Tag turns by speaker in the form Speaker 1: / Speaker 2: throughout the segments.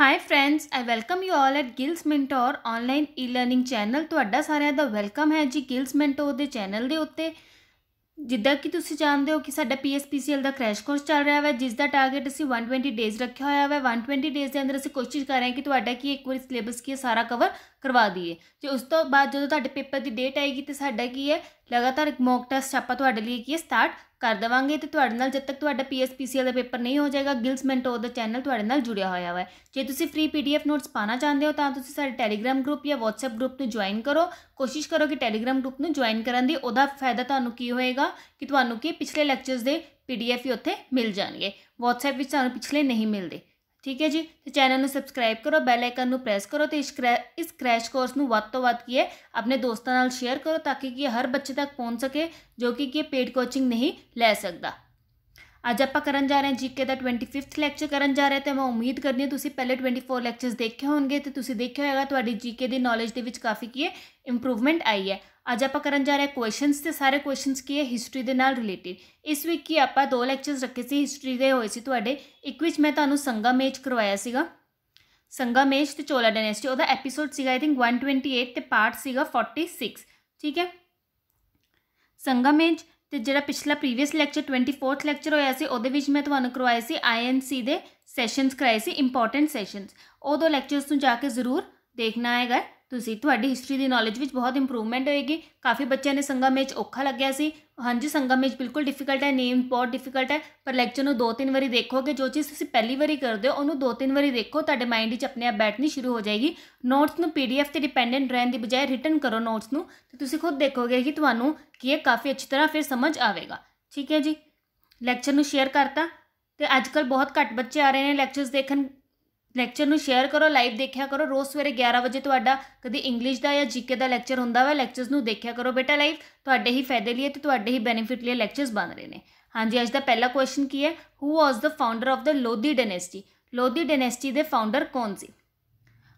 Speaker 1: High friends I welcome you all at Gills mentor online e learning channel ਤੁਹਾਡਾ ਸਾਰਿਆਂ ਦਾ welcome ਹੈ ਜੀ ਗਿਲਸ mentor ਦੇ ਚੈਨਲ ਦੇ ਉੱਤੇ ਜਿੱਦਾਂ ਕਿ ਤੁਸੀਂ ਜਾਣਦੇ ਹੋ ਕਿ ਸਾਡਾ ਪੀਐਸਪੀਸੀਐਲ ਦਾ ਕ੍ਰੈਸ਼ ਕੋਰਸ ਚੱਲ ਰਿਹਾ ਹੈ ਜਿਸ ਦਾ ਟਾਰਗੇਟ ਅਸੀਂ 120 ਡੇਜ਼ ਰੱਖਿਆ ਹੋਇਆ ਹੈ 120 ਡੇਜ਼ ਦੇ ਅੰਦਰ ਅਸੀਂ ਕੋਸ਼ਿਸ਼ ਕਰ ਰਹੇ ਹਾਂ ਕਿ ਤੁਹਾਡਾ ਕੀ ਇੱਕ ਵਾਰੀ ਸਿਲੇਬਸ ਕੀ ਸਾਰਾ ਕਵਰ ਕਰਵਾ ਦਈਏ ਤੇ ਉਸ ਤੋਂ ਬਾਅਦ ਜਦੋਂ ਤੁਹਾਡੇ ਪੇਪਰ ਦੀ ਡੇਟ ਆਏਗੀ ਤੇ ਸਾਡਾ ਕੀ ਹੈ ਲਗਾਤਾਰ ਮੌਕ ਟੈਸਟ ਆਪਾਂ ਤੁਹਾਡੇ ਲਈ ਕੀ ਸਟਾਰਟ ਕਰ ਦਵਾਂਗੇ ਤੇ ਤੁਹਾਡੇ ਨਾਲ ਜਦ ਤੱਕ ਤੁਹਾਡਾ ਪੀਐਸਪੀਸੀਐਲ ਦਾ ਪੇਪਰ ਨਹੀਂ ਹੋ ਜਾਏਗਾ ਗਿਲਸ ਮੈਂਟੋਰ ਦਾ ਚੈਨਲ ਤੁਹਾਡੇ ਨਾਲ ਜੁੜਿਆ ਹੋਇਆ ਹੈ ਜੇ ਤੁਸੀਂ ਫ੍ਰੀ ਪੀਡੀਐਫ ਨੋਟਸ ਪਾਣਾ ਚਾਹੁੰਦੇ ਹੋ ਤਾਂ ਤੁਸੀਂ ਸਾਡੇ ਟੈਲੀਗ੍ਰam ਗਰੁੱਪ ਜਾਂ WhatsApp ਗਰੁੱਪ ਨੂੰ ਜੁਆਇਨ ਕਰੋ ਕੋਸ਼ਿਸ਼ ਕਰੋ ਕਿ ਟੈਲੀਗ੍ਰam ਗਰੁੱਪ ਨੂੰ ਜੁਆਇਨ ਕਰਨ ਦੀ ਉਹਦਾ ਫਾਇਦਾ ਤੁਹਾਨੂੰ ਕੀ ਹੋਏਗਾ ਕਿ ਤੁਹਾਨੂੰ ਕੀ ਪਿਛਲੇ ਲੈਕਚਰਸ ਦੇ ਪੀਡੀਐਫ ਹੀ ਉੱਥੇ ਮਿਲ ਜਾਣਗੇ WhatsApp ਵਿੱਚ ਤੁਹਾਨੂੰ ਪਿਛਲੇ ਨਹੀਂ ਮਿਲਦੇ ਠੀਕ ਹੈ ਜੀ ਤੇ ਚੈਨਲ ਨੂੰ ਸਬਸਕ੍ਰਾਈਬ ਕਰੋ ਬੈਲ ਆਈਕਨ ਨੂੰ ਪ੍ਰੈਸ ਕਰੋ ਤੇ ਇਸ ਕ੍ਰੈਸ਼ ਕੋਰਸ ਨੂੰ ਵੱਧ ਤੋਂ ਵੱਧ ਕੀ ਹੈ ਆਪਣੇ ਦੋਸਤਾਂ ਨਾਲ ਸ਼ੇਅਰ ਕਰੋ ਤਾਂ ਕਿ ਇਹ ਹਰ ਬੱਚੇ ਤੱਕ ਪਹੁੰਚ ਸਕੇ ਜੋ ਕਿ ਕਿ ਪੇਡ ਕੋਚਿੰਗ ਨਹੀਂ ਲੈ ਸਕਦਾ ਅੱਜ ਆਪਾਂ ਕਰਨ ਜਾ ਰਹੇ ਹਾਂ ਜੀਕੇ ਦਾ 25th ਲੈਕਚਰ ਕਰਨ ਜਾ ਰਹੇ ਤੇ ਮੈਂ ਉਮੀਦ ਕਰਦੀ ਹਾਂ ਤੁਸੀਂ ਪਹਿਲੇ 24 ਲੈਕਚਰਸ ਦੇਖੇ ਹੋਣਗੇ ਤੇ ਤੁਸੀਂ ਦੇਖਿਆ ਹੋਵੇਗਾ ਤੁਹਾਡੀ ਜੀਕੇ ਦੀ ਨੌਲੇਜ ਦੇ ਵਿੱਚ ਕਾਫੀ ਕੀ ਹੈ ਇੰਪਰੂਵਮੈਂਟ ਆਈ ਹੈ ਅੱਜ ਆਪਾਂ ਕਰਨ ਜਾ ਰਹੇ ਕੁਐਸਚਨਸ ਤੇ ਸਾਰੇ ਕੁਐਸਚਨਸ ਕੀ ਹੈ ਹਿਸਟਰੀ ਦੇ ਨਾਲ ਰਿਲੇਟਡ ਇਸ ਵੀਕ ਕੀ ਆਪਾਂ ਦੋ ਲੈਕਚਰਸ ਰੱਖੇ ਸੀ ਹਿਸਟਰੀ ਦੇ ਹੋਏ ਸੀ ਤੁਹਾਡੇ ਇੱਕ ਵਿੱਚ ਮੈਂ ਤੁਹਾਨੂੰ ਸੰਗਾ ਕਰਵਾਇਆ ਸੀਗਾ ਸੰਗਾ ਤੇ ਚੋਲਾ ਡਾਇਨੈਸਟੀ ਉਹਦਾ ਐਪੀਸੋਡ ਸੀਗਾ ਆਈ ਥਿੰਕ 128 ਤੇ ਪਾਰਟ ਸੀਗਾ 46 ਠੀਕ ਹੈ ਸੰਗਾ ਤੇ ਜਿਹੜਾ ਪਿਛਲਾ ਪ੍ਰੀਵੀਅਸ ਲੈਕਚਰ 24th ਲੈਕਚਰ ਹੋਇਆ ਸੀ ਉਹਦੇ ਵਿੱਚ ਮੈਂ ਤੁਹਾਨੂੰ ਕਰਵਾਏ ਸੀ ਆਈਐਨਸੀ ਦੇ ਸੈਸ਼ਨਸ ਕਰਾਏ ਸੀ ਇੰਪੋਰਟੈਂਟ ਸੈਸ਼ਨਸ ਉਹ ਦੋ ਲੈਕਚਰਸ ਨੂੰ ਜਾ ਕੇ ਜ਼ਰੂਰ ਦੇਖਣਾ ਹੈਗਾ ਤੁਸੀਂ ਤੁਹਾਡੀ ਹਿਸਟਰੀ ਦੀ ਨੌਲੇਜ ਵਿੱਚ ਬਹੁਤ ਇੰਪਰੂਵਮੈਂਟ ਹੋਏਗੀ ਕਾਫੀ ਬੱਚਿਆਂ ਨੇ ਸੰਗਮ ਵਿੱਚ ਔਖਾ ਲੱਗਿਆ ਸੀ ਹਾਂਜੀ ਸੰਗਮ ਵਿੱਚ ਬਿਲਕੁਲ ਡਿਫਿਕਲਟ ਹੈ ਨੇਮ ਬਹੁਤ ਡਿਫਿਕਲਟ ਹੈ ਪਰ ਲੈਕਚਰ ਨੂੰ ਦੋ ਤਿੰਨ ਵਾਰੀ ਦੇਖੋਗੇ ਜੋ ਚੀਜ਼ ਤੁਸੀਂ ਪਹਿਲੀ ਵਾਰੀ ਕਰਦੇ ਹੋ ਉਹਨੂੰ ਦੋ ਤਿੰਨ ਵਾਰੀ ਦੇਖੋ ਤੁਹਾਡੇ ਮਾਈਂਡ ਵਿੱਚ ਆਪਣੇ ਆਪ ਬੈਠਣੀ ਸ਼ੁਰੂ ਹੋ ਜਾਏਗੀ ਨੋਟਸ ਨੂੰ ਪੀਡੀਐਫ ਤੇ ਡਿਪੈਂਡੈਂਟ ਰਹਿਣ ਦੀ ਬਜਾਏ ਰਿਟਨ ਕਰੋ ਨੋਟਸ ਨੂੰ ਤੇ ਤੁਸੀਂ ਖੁਦ ਦੇਖੋਗੇ ਕਿ ਤੁਹਾਨੂੰ ਕੀ ਇਹ ਕਾਫੀ ਅੱਛੀ ਤਰ੍ਹਾਂ ਫਿਰ ਸਮਝ ਆਵੇਗਾ ਠੀਕ ਹੈ ਜੀ ਲੈਕਚਰ ਨੂੰ ਸ਼ੇਅਰ ਕਰਤਾ ਤੇ ਅੱਜਕੱਲ ਬਹੁਤ ਘੱਟ ਬੱਚੇ ਆ ਰਹੇ ਨੇ ਲੈਕਚਰਸ ਦੇਖਣ ਲੈਕਚਰ ਨੂੰ ਸ਼ੇਅਰ ਕਰੋ ਲਾਈਵ ਦੇਖਿਆ ਕਰੋ ਰੋਜ਼ ਸਵੇਰੇ 11 ਵਜੇ ਤੁਹਾਡਾ ਕਦੀ ਇੰਗਲਿਸ਼ ਦਾ ਜਾਂ ਜੀਕੇ ਦਾ ਲੈਕਚਰ ਹੁੰਦਾ ਵਾ ਲੈਕਚਰਸ ਨੂੰ ਦੇਖਿਆ ਕਰੋ ਬੇਟਾ ਲਾਈਵ ਤੁਹਾਡੇ ਹੀ ਫਾਇਦੇ ਲਈ ਤੇ ਤੁਹਾਡੇ ਹੀ ਬੈਨੀਫਿਟ ਲਈ ਲੈਕਚਰਸ ਬਣ ਰਹੇ ਨੇ ਹਾਂਜੀ ਅੱਜ ਦਾ ਪਹਿਲਾ ਕੁਐਸਚਨ ਕੀ ਹੈ who was the founder of the Lodhi dynasty Lodhi dynasty ਦੇ ਫਾਊਂਡਰ ਕੌਣ ਸੀ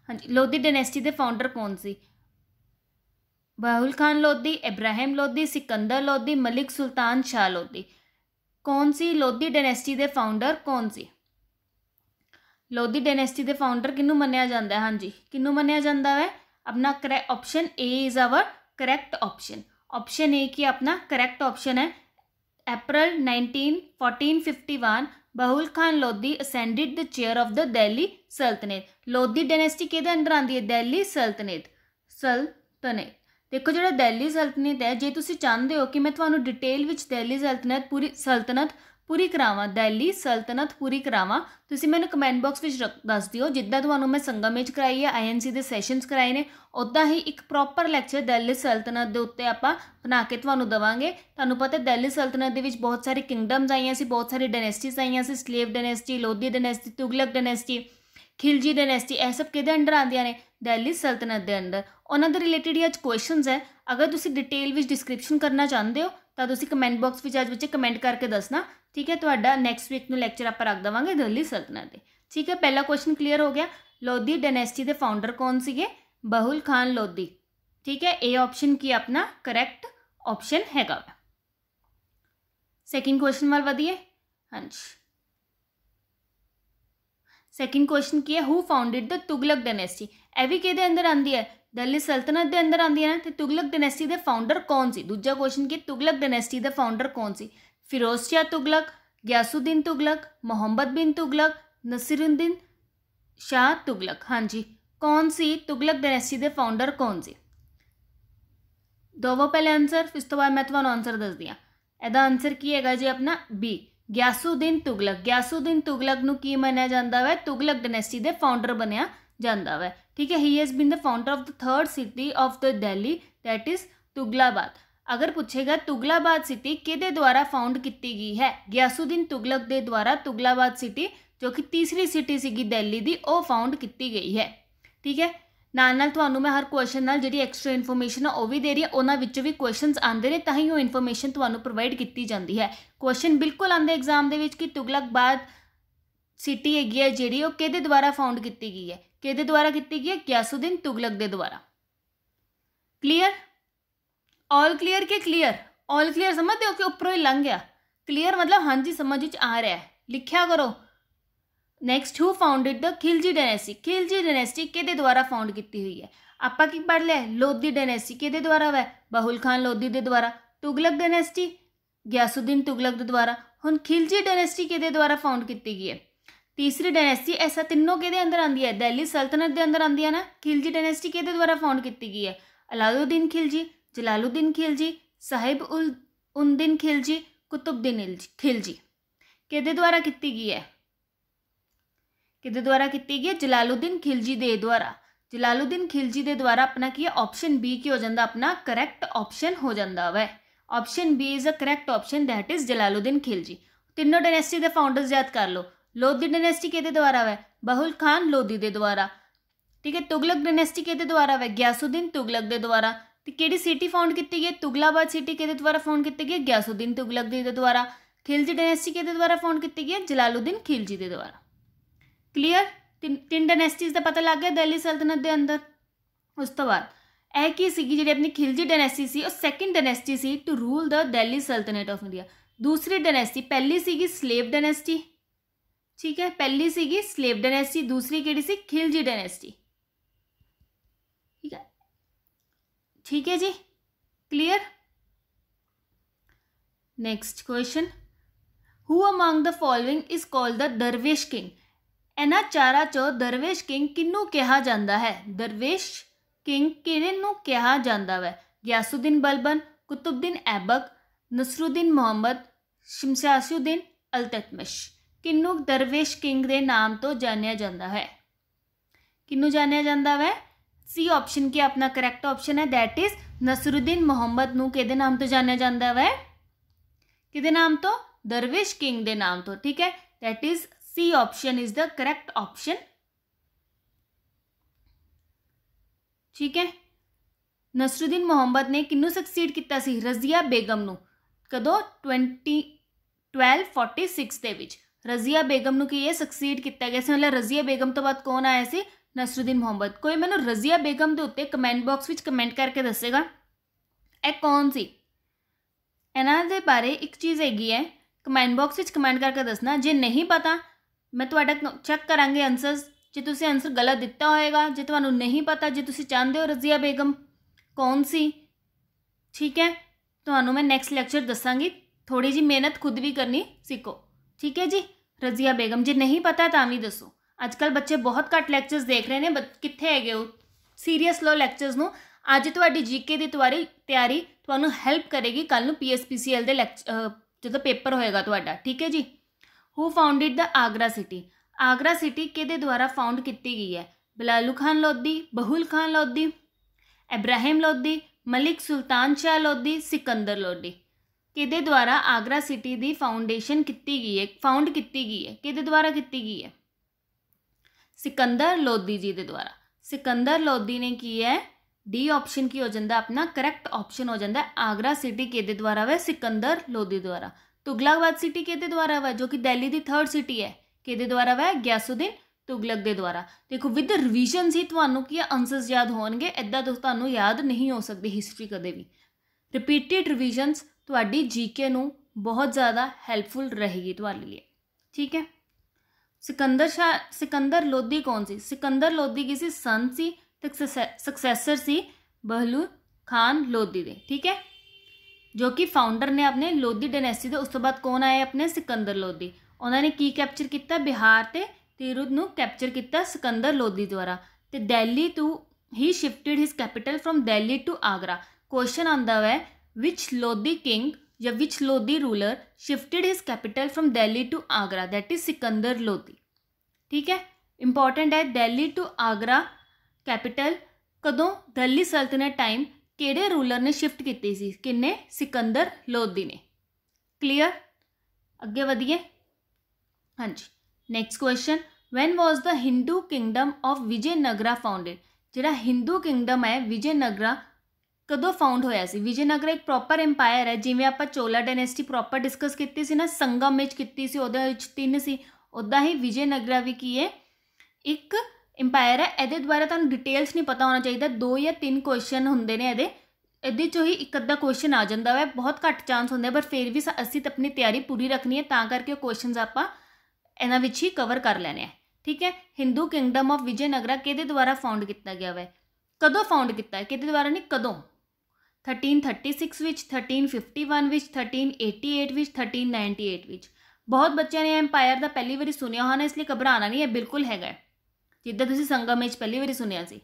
Speaker 1: ਹਾਂਜੀ ਲੋਧੀ ਡਾਇਨੈਸਟੀ ਦੇ ਫਾਊਂਡਰ ਕੌਣ ਸੀ ਬਾਹੂਲ ਖਾਨ ਲੋਧੀ ਇਬਰਾਹਿਮ ਲੋਧੀ ਸਿਕੰਦਰ ਲੋਧੀ ਮਲਿਕ ਸੁਲਤਾਨ ਸ਼ਾਹ ਲੋਧੀ ਕੌਣ ਸੀ ਲੋਧੀ ਡਾਇਨੈਸਟੀ ਦੇ ਫਾਊਂਡਰ ਕੌਣ ਸੀ ਲੋਧੀ ਡਾਇਨੈਸਟੀ ਦੇ ਫਾਊਂਡਰ ਕਿਹਨੂੰ ਮੰਨਿਆ ਜਾਂਦਾ ਹੈ ਹਾਂਜੀ ਕਿਹਨੂੰ ਮੰਨਿਆ ਜਾਂਦਾ ਹੈ ਆਪਣਾ correct option A is our correct option option A ਕੀ ਆਪਣਾ ਕਰੈਕਟ ਆਪਸ਼ਨ ਹੈ April 19 1451 Bahlul Khan Lodhi ascended the chair of the Delhi sultanate Lodhi dynasty ਕਿਹਦੇ ਅੰਦਰ ਆਂਦੀ ਹੈ ਦਿੱਲੀ ਸਲਤਨਤ ਸਲਤਨਤ ਦੇਖੋ ਜਿਹੜਾ ਦਿੱਲੀ ਸਲਤਨਤ ਹੈ ਜੇ ਤੁਸੀਂ ਚਾਹੁੰਦੇ ਹੋ ਕਿ ਮੈਂ ਤੁਹਾਨੂੰ ਡਿਟੇਲ ਵਿੱਚ ਦਿੱਲੀ ਸਲਤਨਤ ਪੂਰੀ ਸਲਤਨਤ ਪੂਰੀ ਕਰਾਵਾਂ ਦਿੱਲੀ ਸਲਤਨਤ ਪੂਰੀ ਕਰਾਵਾਂ ਤੁਸੀਂ ਮੈਨੂੰ ਕਮੈਂਟ ਬਾਕਸ ਵਿੱਚ ਦੱਸ ਦਿਓ ਜਿੱਦਾਂ ਤੁਹਾਨੂੰ ਮੈਂ ਸੰਗਮ ਵਿੱਚ ਕਰਾਈ ਹੈ ਆਈਐਨਸੀ ਦੇ ਸੈਸ਼ਨਸ ਕਰਾਏ ਨੇ ਉਦਾਂ ਹੀ ਇੱਕ ਪ੍ਰੋਪਰ ਲੈਕਚਰ ਦਿੱਲੀ ਸਲਤਨਤ ਦੇ ਉੱਤੇ ਆਪਾਂ ਬਣਾ ਕੇ ਤੁਹਾਨੂੰ ਦਵਾਂਗੇ ਤੁਹਾਨੂੰ ਪਤਾ ਦਿੱਲੀ ਸਲਤਨਤ ਦੇ ਵਿੱਚ ਬਹੁਤ ਸਾਰੇ ਕਿੰਗਡਮਸ ਆਈਆਂ ਸੀ ਬਹੁਤ ਸਾਰੇ ਡਾਇਨੈਸਟੀਜ਼ ਆਈਆਂ ਸੀ slave dynasty Lodhi dynasty Tughlaq dynasty Khilji dynasty ਇਹ ਸਭ ਕਿਹਦੇ ਅੰਡਰ ਆਉਂਦੀਆਂ ਨੇ ਦਿੱਲੀ ਸਲਤਨਤ ਦੇ ਅੰਦਰ ਉਹਨਾਂ ਦੇ ਰਿਲੇਟਿਡ ਹੀ ਅੱਜ ਕੁਐਸਚਨਸ ਹੈ ਅਗਰ ਤੁਸੀਂ ਡਿਟੇਲ ਵਿੱਚ ਡਿਸਕ੍ਰਿਪਸ਼ਨ ਕਰਨਾ ਚਾਹੁੰਦੇ ਹੋ ਤਾਂ ਤੁਸੀਂ ਕਮੈਂਟ ਬਾਕਸ ਵਿੱਚ ਅੱਜ ਵਿੱਚ ਕਮੈਂਟ ਕਰਕੇ ਦੱਸਣਾ ਠੀਕ ਹੈ ਤੁਹਾਡਾ ਨੈਕਸਟ ਵੀਕ ਨੂੰ ਲੈਕਚਰ ਆਪਾਂ ਰੱਖ ਦਵਾਂਗੇ ਦਿੱਲੀ ਸਲਤਨਤ ਦੇ ਠੀਕ ਹੈ ਪਹਿਲਾ ਕੁਐਸਚਨ ਕਲੀਅਰ ਹੋ ਗਿਆ ਲੋਧੀ ਡਾਇਨੈਸਟੀ ਦੇ ਫਾਊਂਡਰ ਕੌਣ ਸੀਗੇ ਬਹੁਲ ਖਾਨ ਲੋਧੀ ਠੀਕ ਹੈ ਇਹ ਆਪਸ਼ਨ ਕੀ ਆਪਣਾ ਕਰੈਕਟ ਆਪਸ਼ਨ ਹੈਗਾ ਸੈਕਿੰਡ ਕੁਐਸਚਨ ਵੱਲ ਵਧੀਏ ਹਾਂਜੀ ਸੈਕਿੰਡ ਕੁਐਸਚਨ ਕੀ ਹੈ who founded the Tughlaq dynasty ਐਵੀ ਕਿਹਦੇ ਅੰਦਰ ਆਂਦੀ ਹੈ ਦਿੱਲੀ ਸਲਤਨਤ ਦੇ ਅੰਦਰ ਹੈ ਨਾ ਤੇ ਤੁਗਲਕ ਡਾਇਨੈਸਟੀ ਦੇ ਫਾਊਂਡਰ ਕੌਣ ਸੀ ਦੂਜਾ ਕੁਐਸਚਨ ਕਿ ਤੁਗਲਕ ਡਾਇਨੈਸਟੀ ਦੇ ਫਾਊਂਡਰ ਕੌਣ ਸੀ ਫਿਰੋਜ਼ ਸ਼ਾ ਤੁਗਲਕ ਗਿਆਸੂਦੀਨ ਤੁਗਲਕ ਮੁਹੰਮਦ ਬਿਨ ਤੁਗਲਕ ਨਸੀਰੁਦੀਨ ਸ਼ਾਹ ਤੁਗਲਕ ਹਾਂਜੀ ਕੌਣ ਸੀ ਤੁਗਲਕ ਡਾਇਨੈਸਟੀ ਦੇ ਫਾਊਂਡਰ ਕੌਣ ਸੀ ਦੋਵਾਂ ਪਹਿਲੇ ਆਨਸਰ ਇਸ ਤੋਂ ਬਾਅਦ ਮੈਂ ਤੁਹਾਨੂੰ ਆਨਸਰ ਦੱਸ ਦਿਆਂ ਇਹਦਾ ਆਨਸਰ ਕੀ ਹੈਗਾ ਜੀ ਆਪਣਾ ਬੀ ਗਿਆਸੂਦੀਨ ਤੁਗਲਕ ਗਿਆਸੂਦੀਨ ਤੁਗਲਕ ਨੂੰ ਕੀ ਮੰਨਿਆ ਜਾਂਦਾ ਹੈ ਤੁਗਲਕ ਡਾਇਨੈਸਟੀ ਦੇ ਫਾਊਂਡਰ ਬਣਿਆ ਜਾਂਦਾ ਹੈ ठीक है he has been the founder of the third city of the Delhi that is Tughlakabad ਅਗਰ ਪੁੱਛੇਗਾ ਤੁਗਲਾਬਾਦ ਸਿਟੀ ਕਿਹਦੇ ਦੁਆਰਾ ਫਾਊਂਡ ਕੀਤੀ ਗਈ ਹੈ ਗਿਆਸੂਦੀਨ ਤੁਗਲਕ ਦੇ ਦੁਆਰਾ ਤੁਗਲਾਬਾਦ ਸਿਟੀ ਜੋ ਕਿ ਤੀਸਰੀ ਸਿਟੀ ਸੀਗੀ ਦਿੱਲੀ ਦੀ ਉਹ ਫਾਊਂਡ ਕੀਤੀ ਗਈ ਹੈ ਠੀਕ ਹੈ ਨਾਲ ਨਾਲ ਤੁਹਾਨੂੰ ਮੈਂ ਹਰ ਕੁਐਸਚਨ ਨਾਲ ਜਿਹੜੀ ਐਕਸਟਰਾ ਇਨਫੋਰਮੇਸ਼ਨ ਆ ਉਹ ਵੀ ਦੇ ਰਹੀ ਹਾਂ ਉਹਨਾਂ ਵਿੱਚ ਵੀ ਕੁਐਸਚਨਸ ਆਉਂਦੇ ਨੇ ਤਾਂ ਹੀ ਉਹ ਇਨਫੋਰਮੇਸ਼ਨ ਤੁਹਾਨੂੰ ਪ੍ਰੋਵਾਈਡ ਕੀਤੀ ਜਾਂਦੀ ਹੈ ਕੁਐਸਚਨ ਬਿਲਕੁਲ ਆਉਂਦੇ ਐਗਜ਼ਾਮ ਦੇ ਵਿੱਚ ਕਿ ਤੁਗਲਕਬਾਦ ਸਿਟੀ ਹੈਗੀ ਹੈ ਜਿਹੜੀ ਉਹ ਕਿਹਦੇ ਦੁਆਰਾ ਫਾਊਂਡ ਕੀਤੀ ਗਈ ਹੈ ਕਿਹਦੇ ਦੁਆਰਾ ਕੀਤੀ ਗਈ ਹੈ ਗਿਆਸੂਦੀਨ ਤੁਗਲਕ ਦੇ ਦੁਆਰਾ ਕਲੀਅਰ ਆਲ ਕਲੀਅਰ ਕਿ ਕਲੀਅਰ ਆਲ ਕਲੀਅਰ ਸਮਝਦੇ ਹੋ ਕਿ ਉੱਪਰੋਂ ਹੀ ਲੰਘ ਗਿਆ ਕਲੀਅਰ ਮਤਲਬ ਹਾਂਜੀ ਸਮਝ ਵਿੱਚ ਆ ਰਿਹਾ ਹੈ ਲਿਖਿਆ ਕਰੋ next who founded the Khilji dynasty Khilji dynasty ਕਿਹਦੇ ਦੁਆਰਾ ਫਾਊਂਡ ਕੀਤੀ ਹੋਈ ਹੈ ਆਪਾਂ ਕੀ ਪੜ ਲਿਆ ਲੋਧੀ ਡਾਇਨੈਸਟੀ ਕਿਹਦੇ ਦੁਆਰਾ ਹੈ ਬਹੁਲ ਖਾਨ ਲੋਧੀ ਦੇ ਦੁਆਰਾ ਤੁਗਲਕ ਡਾਇਨੈਸਟੀ ਗਿਆਸੂਦੀਨ ਤੁਗਲਕ ਦੇ ਦੁਆਰਾ ਹੁਣ ਖਿਲਜੀ ਡਾਇਨੈਸਟੀ ਕਿਹਦੇ ਦੁਆਰਾ ਫਾਊਂਡ ਕੀਤੀ ਗਈ ਹੈ ਤੀਸਰੀ ਡਾਇਨੈਸਟੀ ਐਸਾ ਤਿੰਨੋਂ ਕਿਹਦੇ ਅੰਦਰ ਆਉਂਦੀ ਹੈ ਦਿੱਲੀ ਸਲਤਨਤ ਦੇ ਅੰਦਰ ਆਉਂਦੀ ਹੈ ਨਾ ਖਿਲਜੀ ਡਾਇਨੈਸਟੀ ਕਿਹਦੇ ਦੁਆਰਾ ਫਾਊਂਡ ਕੀਤੀ ਗਈ ਹੈ ਅਲਾਉਦੀਨ ਖਿਲਜੀ जलालुद्दीन ਖਿਲਜੀ ਸਾਹਿਬ ਉਲ ਉਨਦੀਨ ਖਿਲਜੀ ਕੁਤਬਦੀਨ ਖਿਲਜੀ ਕਿਹਦੇ ਦੁਆਰਾ ਕੀਤੀ ਗਈ ਹੈ ਕਿਹਦੇ ਦੁਆਰਾ ਕੀਤੀ ਗਈ ਹੈ ਜਲਾਲਉਦੀਨ ਖਿਲਜੀ ਦੇ ਦੁਆਰਾ ਜਲਾਲਉਦੀਨ ਖਿਲਜੀ ਦੇ ਦੁਆਰਾ ਆਪਣਾ ਕੀ ਹੈ ਆਪਸ਼ਨ ਬੀ ਕੀ ਹੋ ਜਾਂਦਾ ਆਪਣਾ ਕਰੈਕਟ ਆਪਸ਼ਨ ਹੋ ਜਾਂਦਾ ਵੈ option B is a correct option that is Jalaluddin Khilji ਤਿੰਨੋਂ ਡਾਇਨੈਸਟੀ ਦੇ ਫਾਊਂਡਰਸ ਯਾਦ ਕਰ ਲਓ लोधी डायनेस्टी के द्वारा हुआ बहुल खान लोधी के द्वारा ठीक है तुगलक डायनेस्टी के द्वारा हुआ ग्यासुद्दीन तुगलक के द्वारा तो कि सिटी फाउंड की गई तुगलाबाद सिटी के द्वारा फाउंड की गई ग्यासुद्दीन तुगलक के द्वारा खिलजी डायनेस्टी के द्वारा फाउंड की गई जलालुद्दीन खिलजी के द्वारा क्लीयर तीन तीन डायनेस्टीज का पता लग गया दिल्ली सल्तनत के अंदर उस तो बाद ਇਹ ਕੀ ਸੀਗੀ ਜਿਹੜੀ ਆਪਣੀ ਖਿਲਜੀ ਡਾਇਨੈਸਟੀ ਸੀ ਉਹ ਸੈਕਿੰਡ ਡਾਇਨੈਸਟੀ ਸੀ to rule the Delhi sultanate of India ਦੂਸਰੀ ਡਾਇਨੈਸਟੀ ਪਹਿਲੀ ਸੀਗੀ ਸਲੇਵ ਠੀਕ ਹੈ ਪਹਿਲੀ ਸੀਗੀ ਸਲੇਵ ਡਾਇਨੈਸਟੀ ਦੂਸਰੀ ਕਿਹੜੀ ਸੀ ਖਿਲਜੀ ਡਾਇਨੈਸਟੀ ਠੀਕ ਹੈ ਠੀਕ ਹੈ ਜੀ clear next question who among the following is called the dervish king ਇਹਨਾਂ ਚਾਰਾਂ ਚੋਂ ਦਰਵੇਸ਼ ਕਿੰਗ ਕਿੰਨੂੰ ਕਿਹਾ ਜਾਂਦਾ ਹੈ ਦਰਵੇਸ਼ ਕਿੰਗ ਕਿਹਨੇ ਨੂੰ ਕਿਹਾ ਜਾਂਦਾ ਹੈ ਗਿਆਸੁਦੀਨ ਬਲਬਨ ਕੁਤਬਦੀਨ ਐਬਕ ਨਸਰੁਦੀਨ ਮੁਹੰਮਦ ਸ਼ਮਸ਼ਾਸੁਦੀਨ ਅਲਤਤਮਸ਼ ਕਿੰਨੂ ਦਰਵੇਸ਼ ਕਿੰਗ ਦੇ ਨਾਮ ਤੋਂ ਜਾਣਿਆ ਜਾਂਦਾ ਹੈ ਕਿੰਨੂ ਜਾਣਿਆ ਜਾਂਦਾ ਹੈ ਸੀ ਆਪਸ਼ਨ ਕੀ ਆਪਣਾ ਕਰੈਕਟ ਆਪਸ਼ਨ ਹੈ ਥੈਟ ਇਜ਼ ਨਸਰੁਦੀਨ ਮੁਹੰਮਦ ਨੂੰ ਕਿਹਦੇ ਨਾਮ ਤੋਂ ਜਾਣਿਆ ਜਾਂਦਾ ਹੈ ਕਿਹਦੇ ਨਾਮ ਤੋਂ ਦਰਵੇਸ਼ ਕਿੰਗ ਦੇ ਨਾਮ ਤੋਂ ਠੀਕ ਹੈ that is C option is the correct option ਠੀਕ ਹੈ ਨਸਰੁਦੀਨ ਮੁਹੰਮਦ ਨੇ ਕਿੰਨੂ ਸਕਸੀਡ ਕੀਤਾ ਸੀ ਰਜ਼ੀਆ ਬੇਗਮ ਨੂੰ ਕਦੋਂ 20 1246 ਦੇ ਵਿੱਚ ਰਜ਼ੀਆ ਬੇਗਮ ਨੂੰ ਕਿ ਇਹ ਸਕਸੀਡ ਕੀਤਾ ਗਿਆ ਸੀ ਮਤਲਬ ਰਜ਼ੀਆ ਬੇਗਮ ਤੋਂ ਬਾਅਦ ਕੌਣ ਆਇਆ ਸੀ ਨਸਰੁਦੀਨ ਮੁਹੰਮਦ ਕੋਈ ਮੈਨੂੰ ਰਜ਼ੀਆ ਬੇਗਮ ਦੇ ਉੱਤੇ ਕਮੈਂਟ ਬਾਕਸ ਵਿੱਚ ਕਮੈਂਟ ਕਰਕੇ ਦੱਸੇਗਾ ਇਹ ਕੌਣ ਸੀ ਇਹਨਾਂ ਦੇ ਬਾਰੇ ਇੱਕ ਚੀਜ਼ ਹੈਗੀ ਹੈ ਕਮੈਂਟ ਬਾਕਸ ਵਿੱਚ ਕਮੈਂਟ ਕਰਕੇ ਦੱਸਣਾ ਜੇ ਨਹੀਂ ਪਤਾ ਮੈਂ ਤੁਹਾਡਾ ਚੈੱਕ ਕਰਾਂਗੇ ਆਨਸਰਸ ਜੇ ਤੁਸੀਂ ਆਨਸਰ ਗਲਤ ਦਿੱਤਾ ਹੋਏਗਾ ਜੇ ਤੁਹਾਨੂੰ ਨਹੀਂ ਪਤਾ ਜੇ ਤੁਸੀਂ ਚਾਹੁੰਦੇ ਹੋ ਰਜ਼ੀਆ ਬੇਗਮ ਕੌਣ ਸੀ ਠੀਕ ਹੈ ਤੁਹਾਨੂੰ ਮੈਂ ਨੈਕਸਟ ਲੈਕਚਰ ਦੱਸਾਂਗੀ ਥੋੜੀ ਜੀ ਮਿਹਨਤ ਖੁਦ ਵੀ ਕਰਨੀ ਸਿੱਖੋ ਠੀਕ ਹੈ ਜੀ ਰਜ਼ੀਆ ਬੇਗਮ ਜੀ ਨਹੀਂ ਪਤਾ ਤਾਂ ਵੀ ਦੱਸੋ ਅੱਜ ਕੱਲ ਬੱਚੇ ਬਹੁਤ ਘੱਟ ਲੈਕਚਰਸ ਦੇਖ ਰਹੇ ਨੇ ਕਿੱਥੇ ਹੈਗੇ ਉਹ ਸੀਰੀਅਸ ਲੋ ਲੈਕਚਰਸ ਨੂੰ ਅੱਜ ਤੁਹਾਡੀ ਜੀਕੇ ਦੀ ਤਿਆਰੀ ਤਿਆਰੀ ਤੁਹਾਨੂੰ ਹੈਲਪ ਕਰੇਗੀ ਕੱਲ ਨੂੰ ਪੀਐਸਪੀਸੀਐਲ ਦੇ ਜਦੋਂ ਪੇਪਰ ਹੋਏਗਾ ਤੁਹਾਡਾ ਠੀਕ ਹੈ ਜੀ who founded the Agra city Agra city ਕਿਹਦੇ ਦੁਆਰਾ ਫਾਊਂਡ ਕੀਤੀ ਗਈ ਹੈ ਬਲਾਲੂ ਖਾਨ ਲੋਦੀ ਬਹੂਲ ਖਾਨ ਲੋਦੀ ਇਬਰਾਹਿਮ ਲੋਦੀ ਮਲਿਕ ਸੁਲਤਾਨ ਸ਼ਾਹ ਲੋਦੀ ਸਿਕੰਦਰ ਲੋਦੀ ਕਿਹਦੇ ਦੁਆਰਾ ਆਗਰਾ ਸਿਟੀ ਦੀ ਫਾਊਂਡੇਸ਼ਨ ਕੀਤੀ ਗਈ ਹੈ ਫਾਊਂਡ ਕੀਤੀ ਗਈ ਹੈ ਕਿਹਦੇ ਦੁਆਰਾ ਕੀਤੀ ਗਈ ਹੈ ਸਿਕੰਦਰ ਲੋਦੀ ਜੀ ਦੇ ਦੁਆਰਾ ਸਿਕੰਦਰ ਲੋਦੀ ਨੇ ਕੀ ਹੈ ਡੀ ਆਪਸ਼ਨ ਕੀ ਹੋ ਜਾਂਦਾ ਆਪਣਾ ਕਰੈਕਟ ਆਪਸ਼ਨ ਹੋ ਜਾਂਦਾ ਆਗਰਾ ਸਿਟੀ ਕਿਹਦੇ ਦੁਆਰਾ ਵਾ ਸਿਕੰਦਰ ਲੋਦੀ ਦੁਆਰਾ ਤੁਗਲਕਬਾਦ ਸਿਟੀ ਕਿਹਦੇ ਦੁਆਰਾ ਵਾ ਜੋ ਕਿ ਦਿੱਲੀ ਦੀ 3rd ਸਿਟੀ ਹੈ ਕਿਹਦੇ ਦੁਆਰਾ ਵਾ ਗਿਆਸੁਦੀਨ ਤੁਗਲਕ ਦੇ ਦੁਆਰਾ ਦੇਖੋ ਵਿਦ ਰਿਵੀਜ਼ਨਸ ਹੀ ਤੁਹਾਨੂੰ ਕੀ ਆਨਸਰਸ ਯਾਦ ਹੋਣਗੇ ਐਦਾਂ ਤੁਹਾਨੂੰ ਯਾਦ ਨਹੀਂ ਹੋ ਸਕਦੇ ਹਿਸਟਰੀ ਕਦੇ ਵੀ ਰਿਪੀਟਿਡ ਰਿਵੀਜ਼ਨਸ ਤੁਹਾਡੀ ਜੀਕੇ ਨੂੰ ਬਹੁਤ ਜ਼ਿਆਦਾ ਹੈਲਪਫੁਲ ਰਹੇਗੀ ਤੁਹਾਡੇ ਲਈ ਠੀਕ ਹੈ ਸਿਕੰਦਰ ਸ਼ਾ ਸਿਕੰਦਰ ਲੋਧੀ ਕੌਣ ਸੀ ਸਿਕੰਦਰ ਲੋਧੀ ਕੀ ਸੀ ਸਨ ਸੀ ਤੇ ਸਕਸੈਸਰ ਸੀ ਬਹਲੂ ਖਾਨ ਲੋਧੀ ਦੇ ਠੀਕ ਹੈ ਜੋ ਕਿ ਫਾਊਂਡਰ ਨੇ ਆਪਣੇ ਲੋਧੀ ਡਾਇਨੈਸਟੀ ਦੇ ਉਸ ਤੋਂ ਬਾਅਦ ਕੌਣ ਆਏ ਆਪਣੇ ਸਿਕੰਦਰ ਲੋਧੀ ਉਹਨਾਂ ਨੇ ਕੀ ਕੈਪਚਰ ਕੀਤਾ ਬਿਹਾਰ ਤੇ ਤਿਰੁਦ ਨੂੰ ਕੈਪਚਰ ਕੀਤਾ ਸਿਕੰਦਰ ਲੋਧੀ ਦੁਆਰਾ ਤੇ ਦਿੱਲੀ ਤੋਂ ਹੀ shifted his capital from Delhi to Agra question ਆਂਦਾ ਹੈ विच Lodhi किंग या which Lodhi ruler shifted his capital from Delhi to Agra that is Sikandar Lodhi ठीक है इंपॉर्टेंट है दिल्ली टू आगरा कैपिटल कदों दिल्ली सल्तनत टाइम केड़े रूलर ने शिफ्ट की किन्ने सिकंदर लोधी ने क्लीयर अगे वधिए हाँ जी next question when was the Hindu kingdom of Vijayanagara founded जोड़ा हिंदू किंगडम है विजयनगरा ਕਦੋਂ ਫਾਊਂਡ ਹੋਇਆ ਸੀ ਵਿਜੇਨਗਰ ਇੱਕ ਪ੍ਰੋਪਰ ਐਮਪਾਇਰ ਹੈ ਜਿਵੇਂ ਆਪਾਂ ਚੋਲਾ ਡਾਇਨੈਸਟੀ ਪ੍ਰੋਪਰ ਡਿਸਕਸ ਕੀਤੀ ਸੀ ਨਾ ਸੰਗਮ ਵਿੱਚ ਕੀਤੀ ਸੀ ਉਹਦੇ ਵਿੱਚ ਤਿੰਨ ਸੀ ਉਦਾਂ ਹੀ ਵਿਜੇਨਗਰ ਵੀ ਕੀ ਹੈ ਇੱਕ ਐਮਪਾਇਰ ਹੈ ਇਹਦੇ ਦੁਆਰਾ ਤੁਹਾਨੂੰ ਡਿਟੇਲਸ ਨਹੀਂ ਪਤਾ ਹੋਣਾ ਚਾਹੀਦਾ ਦੋ ਜਾਂ ਤਿੰਨ ਕੁਐਸਚਨ ਹੁੰਦੇ ਨੇ ਇਹਦੇ ਇਹਦੇ ਚੋਂ ਹੀ ਇੱਕ ਅੱਧਾ ਕੁਐਸਚਨ ਆ ਜਾਂਦਾ ਹੈ ਬਹੁਤ ਘੱਟ ਚਾਂਸ ਹੁੰਦੇ ਪਰ ਫਿਰ ਵੀ ਅਸੀਂ ਤਾਂ ਆਪਣੀ ਤਿਆਰੀ ਪੂਰੀ ਰੱਖਣੀ ਹੈ ਤਾਂ ਕਰਕੇ ਉਹ ਕੁਐਸਚਨਸ ਆਪਾਂ ਇਹਨਾਂ ਵਿੱਚ ਹੀ ਕਵਰ ਕਰ ਲੈਣੇ ਆ ਠੀਕ ਹੈ ਹਿੰਦੂ ਕਿੰਗਡਮ ਆਫ ਵਿਜੇਨਗਰਾ ਕਿਹਦੇ ਦੁਆਰਾ ਫਾਊਂਡ ਕੀਤਾ ਗਿਆ ਹੈ ਕਦੋਂ ਫਾਊਂਡ ਕੀਤਾ ਹੈ ਕਿਹਦੇ ਦੁਆਰਾ ਨਹੀਂ ਕਦੋਂ 1336 ਵਿੱਚ 1351 ਵਿੱਚ 1388 ਵਿੱਚ 1398 ਵਿੱਚ ਬਹੁਤ ਬੱਚਿਆਂ ਨੇ ਐਮਪਾਇਰ ਦਾ ਪਹਿਲੀ ਵਾਰੀ ਸੁਣਿਆ ਹੋਣਾ ਇਸ ਲਈ ਘਬਰਾਣਾ ਨਹੀਂ ਇਹ ਬਿਲਕੁਲ ਹੈਗਾ ਜਿੱਦਾਂ ਤੁਸੀਂ ਸੰਗਮ ਵਿੱਚ ਪਹਿਲੀ ਵਾਰੀ ਸੁਣਿਆ ਸੀ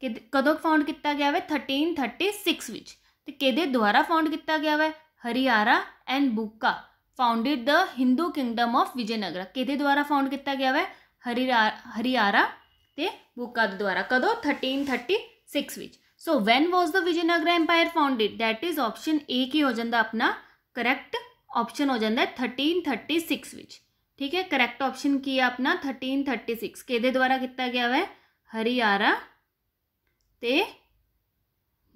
Speaker 1: ਕਿ ਕਦੋਂ ਫਾਊਂਡ ਕੀਤਾ ਗਿਆ ਵੇ 1336 ਵਿੱਚ ਤੇ ਕਿਹਦੇ ਦੁਆਰਾ ਫਾਊਂਡ ਕੀਤਾ ਗਿਆ ਵੇ Harihara and Bukka founded the Hindu kingdom of Vijayanagar ਕਿਹਦੇ ਦੁਆਰਾ ਫਾਊਂਡ ਕੀਤਾ ਗਿਆ ਹੈ ਹਰੀਆਰਾ ਤੇ ਬੁੱਕਾ ਦੁਆਰਾ ਕਦੋਂ 1336 ਵਿੱਚ so when was the Vijayanagar empire founded that is option A की हो जाता अपना करैक्ट ऑप्शन हो जाता है थर्टीन थर्टी सिक्स विच ठीक है करैक्ट ऑप्शन की है अपना थर्टीन थर्टी सिक्स के द्वारा किया गया है हरियाणा ਤੇ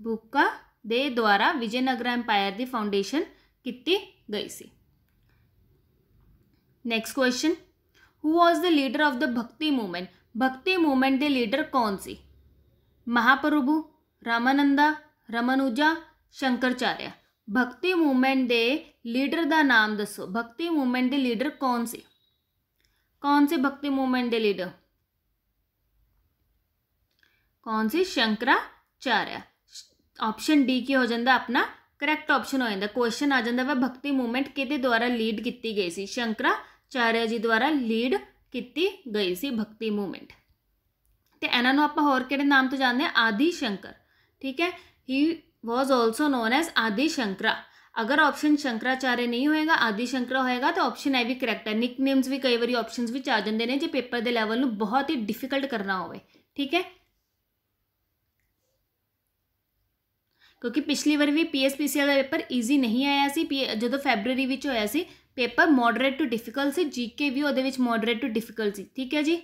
Speaker 1: ਬੁੱਕਾ ਦੇ ਦੁਆਰਾ ਵਿਜੇਨਗਰ ਐਮਪਾਇਰ की ਫਾਊਂਡੇਸ਼ਨ ਕੀਤੀ ਗਈ ਸੀ next question who was the leader of the Bhakti movement ਭਗਤੀ ਮੂਵਮੈਂਟ ਦੇ ਲੀਡਰ ਕੌਣ ਸੀ ਮਹਾਪ੍ਰਭੂ ਰਾਮਨੰਦਾ ਰਮਨੂਜਾ ਸ਼ੰਕਰਚਾਰਿਆ ਭਗਤੀ ਮੂਵਮੈਂਟ ਦੇ ਲੀਡਰ ਦਾ ਨਾਮ ਦੱਸੋ ਭਗਤੀ ਮੂਵਮੈਂਟ ਦੇ ਲੀਡਰ ਕੌਣ ਸੀ ਕੌਣ ਸੀ ਭਗਤੀ ਮੂਵਮੈਂਟ ਦੇ ਲੀਡਰ ਕੌਣ ਸੀ ਸ਼ੰਕਰਾਚਾਰਿਆ ਆਪਸ਼ਨ ਡੀ ਕੀ ਹੋ ਜਾਂਦਾ ਆਪਣਾ ਕਰੈਕਟ ਆਪਸ਼ਨ ਹੋ ਜਾਂਦਾ ਕੁਐਸਚਨ ਆ ਜਾਂਦਾ ਵਾ ਭਗਤੀ ਮੂਵਮੈਂਟ ਕਿਹਦੇ ਦੁਆਰਾ ਲੀਡ ਕੀਤੀ ਗਈ ਸੀ ਸ਼ੰਕਰਾਚਾਰਿਆ ਜੀ ਦੁਆਰਾ ਲੀਡ ਕੀਤੀ ਗਈ ਸੀ ਭਗਤੀ ਮੂਵਮੈਂਟ ਤੇ ਇਹਨਾਂ ਨੂੰ ਆਪਾਂ ਹੋਰ ਕਿਹੜੇ ਨਾਮ ਤੋਂ ਜਾਣਦੇ ਆਦੀ ਸ਼ੰਕਰ ਠੀਕ ਹੈ he was also known as Adi Shankara ਅਗਰ ਆਪਸ਼ਨ शंकराचार्य ਨਹੀਂ ਹੋਏਗਾ ਆਦਿ ਸ਼ੰਕਰਾ ਹੋਏਗਾ ਤਾਂ ਆਪਸ਼ਨ ਹੈ ਵੀ ਕਰੈਕਟ ਹੈ ਨਿਕਨੇਮਸ ਵੀ ਕਈ ਵਾਰੀ ਆਪਸ਼ਨਸ ਵਿੱਚ ਆ ਜਾਂਦੇ ਨੇ ਜੇ ਪੇਪਰ ਦੇ ਲੈਵਲ ਨੂੰ ਬਹੁਤ ਹੀ ਡਿਫਿਕਲਟ ਕਰਨਾ ਹੋਵੇ ਠੀਕ ਹੈ ਕਿਉਂਕਿ ਪਿਛਲੀ ਵਾਰ ਵੀ ਪੀਐਸਪੀਸੀਐਲ ਦਾ ਪੇਪਰ ਈਜ਼ੀ ਨਹੀਂ ਆਇਆ ਸੀ ਜਦੋਂ ਫੈਬਰੂਅਰੀ ਵਿੱਚ ਹੋਇਆ ਸੀ ਪੇਪਰ ਮੋਡਰੇਟ ਟੂ ਡਿਫਿਕਲਟ ਸੀ ਜੀਕੇ ਵੀ ਉਹਦੇ ਵਿੱਚ ਮੋਡਰੇਟ ਟੂ ਡਿਫਿਕਲਟ ਸੀ ਠੀਕ ਹੈ ਜੀ